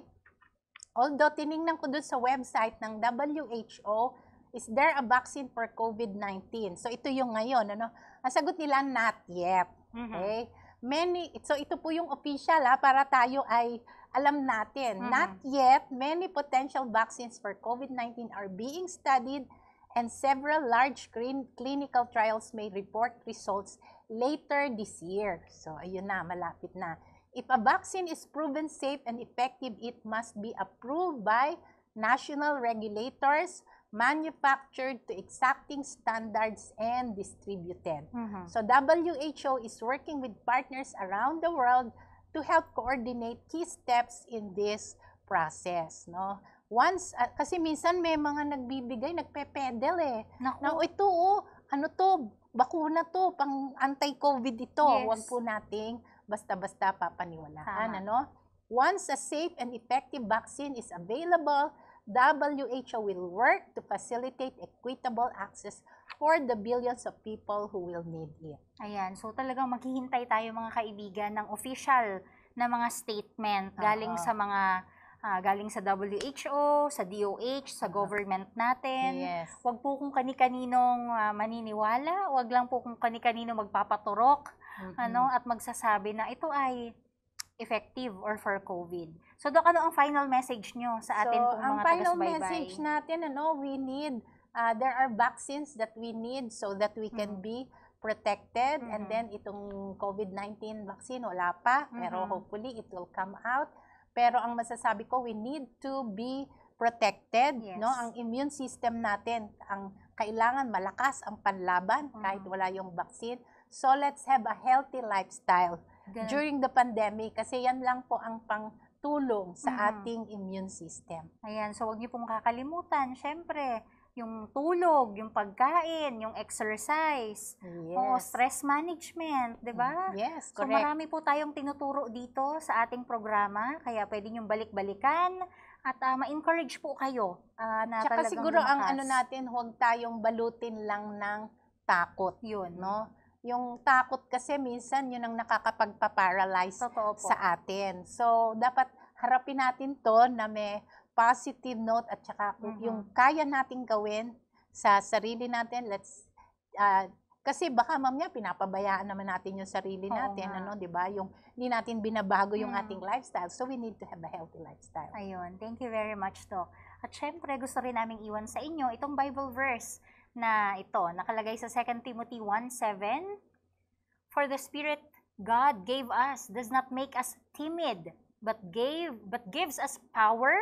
Although tiningnan ko dun sa website ng WHO, is there a vaccine for COVID-19? So ito yung ngayon, ano? Ang sagot nila not yet. Mm-hmm. Okay? Mm-hmm. Many so ito po yung official ha ah, para tayo ay alam natin, mm-hmm. not yet, many potential vaccines for COVID-19 are being studied and several large clinical trials may report results later this year. So, ayun na, malapit na. If a vaccine is proven safe and effective, it must be approved by national regulators, manufactured to exacting standards, and distributed. Mm-hmm. So, WHO is working with partners around the world to help coordinate key steps in this process. No? Once, uh, kasi minsan may mga nagbibigay, nagpepedel eh. Naku. Na, ito oh, ano to, bakuna to, pang anti-COVID ito. Yes. Huwag po nating basta-basta papaniwalaan. Tama. Ano? Once a safe and effective vaccine is available, WHO will work to facilitate equitable access for the billions of people who will need it. Ayan, so talagang maghihintay tayo mga kaibigan ng official na mga statement galing uh-huh. sa mga uh, galing sa WHO, sa DOH, sa government natin. Yes. Huwag po kung kani-kaninong uh, maniniwala, huwag lang po kung kani-kanino magpapaturok mm-hmm. ano at magsasabi na ito ay effective or for COVID. So, Dok, ano ang final message nyo sa atin so, pong mga taga-subaybay? ang final message natin, ano, we need uh, there are vaccines that we need so that we can mm-hmm. be protected. Mm-hmm. And then itong COVID-19 vaccine, wala pa. Mm-hmm. Pero hopefully it will come out. Pero ang masasabi ko, we need to be protected. Yes. no Ang immune system natin, ang kailangan malakas ang panlaban mm-hmm. kahit wala yung vaccine. So let's have a healthy lifestyle Good. during the pandemic kasi yan lang po ang pang tulong sa mm-hmm. ating immune system. Ayan, so huwag niyo pong kakalimutan, syempre, yung tulog, yung pagkain, yung exercise, yes. o stress management, di ba? Mm, yes, correct. So marami po tayong tinuturo dito sa ating programa, kaya pwede niyong balik-balikan at uh, ma-encourage po kayo uh, na Tsaka talagang siguro lumakas. ang ano natin, huwag tayong balutin lang ng takot. Yun, no? Yung takot kasi minsan yun ang nakakapagpa-paralyze sa atin. So, dapat harapin natin to na may positive note at saka mm-hmm. yung kaya nating gawin sa sarili natin, let's uh, kasi baka mamaya pinapabayaan naman natin yung sarili natin, ano, 'di ba? Yung hindi natin binabago yung mm. ating lifestyle. So we need to have a healthy lifestyle. Ayun. Thank you very much, Doc. At syempre, gusto rin naming iwan sa inyo itong Bible verse na ito, nakalagay sa 2 Timothy 1:7. For the spirit God gave us does not make us timid, but gave but gives us power,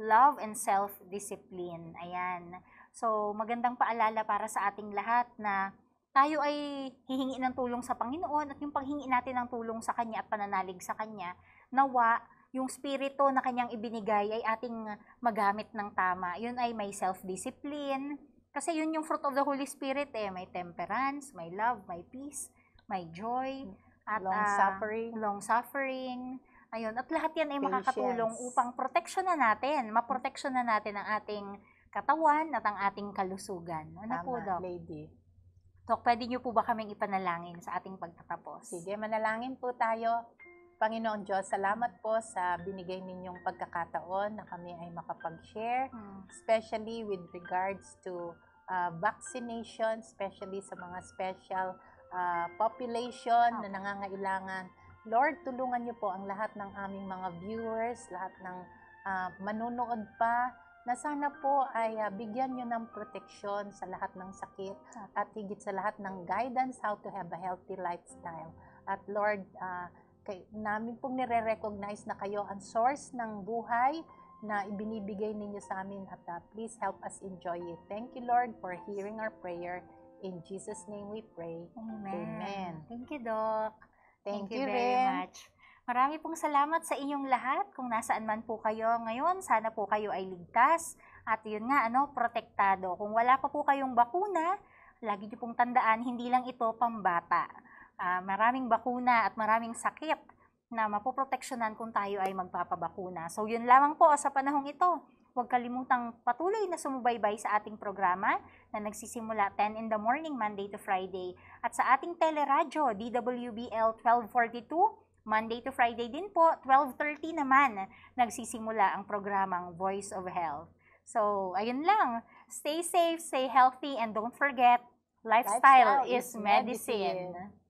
love and self-discipline. Ayan. So, magandang paalala para sa ating lahat na tayo ay hihingi ng tulong sa Panginoon at yung paghingi natin ng tulong sa Kanya at pananalig sa Kanya, nawa yung spirito na Kanyang ibinigay ay ating magamit ng tama. Yun ay may self-discipline, kasi yun yung fruit of the Holy Spirit eh, may temperance, may love, may peace, may joy, at long ah, suffering, uh, long suffering, Ayun, at lahat yan ay makakatulong Patience. upang na natin, maproteksyon na natin ang ating katawan at ang ating kalusugan. Ano Tama, po, Doc? lady. Doc, pwede niyo po ba kaming ipanalangin sa ating pagtatapos? Sige, manalangin po tayo. Panginoon Diyos, salamat po sa binigay ninyong pagkakataon na kami ay makapag-share, mm. especially with regards to uh, vaccination, especially sa mga special uh, population okay. na nangangailangan Lord, tulungan niyo po ang lahat ng aming mga viewers, lahat ng uh, manonood pa, na sana po ay uh, bigyan niyo ng proteksyon sa lahat ng sakit at higit sa lahat ng guidance how to have a healthy lifestyle. At Lord, uh, kay, namin pong nire-recognize na kayo ang source ng buhay na ibinibigay ninyo sa amin at uh, please help us enjoy it. Thank you Lord for hearing our prayer. In Jesus' name we pray. Amen. Amen. Thank you, Doc. Thank, Thank you, very rin. much. Marami pong salamat sa inyong lahat. Kung nasaan man po kayo ngayon, sana po kayo ay ligtas. At yun nga, ano, protektado. Kung wala pa po kayong bakuna, lagi niyo pong tandaan, hindi lang ito pambata. Uh, maraming bakuna at maraming sakit na mapoproteksyonan kung tayo ay magpapabakuna. So yun lamang po sa panahong ito. Huwag kalimutang patuloy na sumubaybay sa ating programa na nagsisimula 10 in the morning Monday to Friday at sa ating teleradyo DWBL 1242 Monday to Friday din po 12:30 naman nagsisimula ang programang Voice of Health. So, ayun lang. Stay safe, stay healthy and don't forget lifestyle, lifestyle is, medicine. medicine.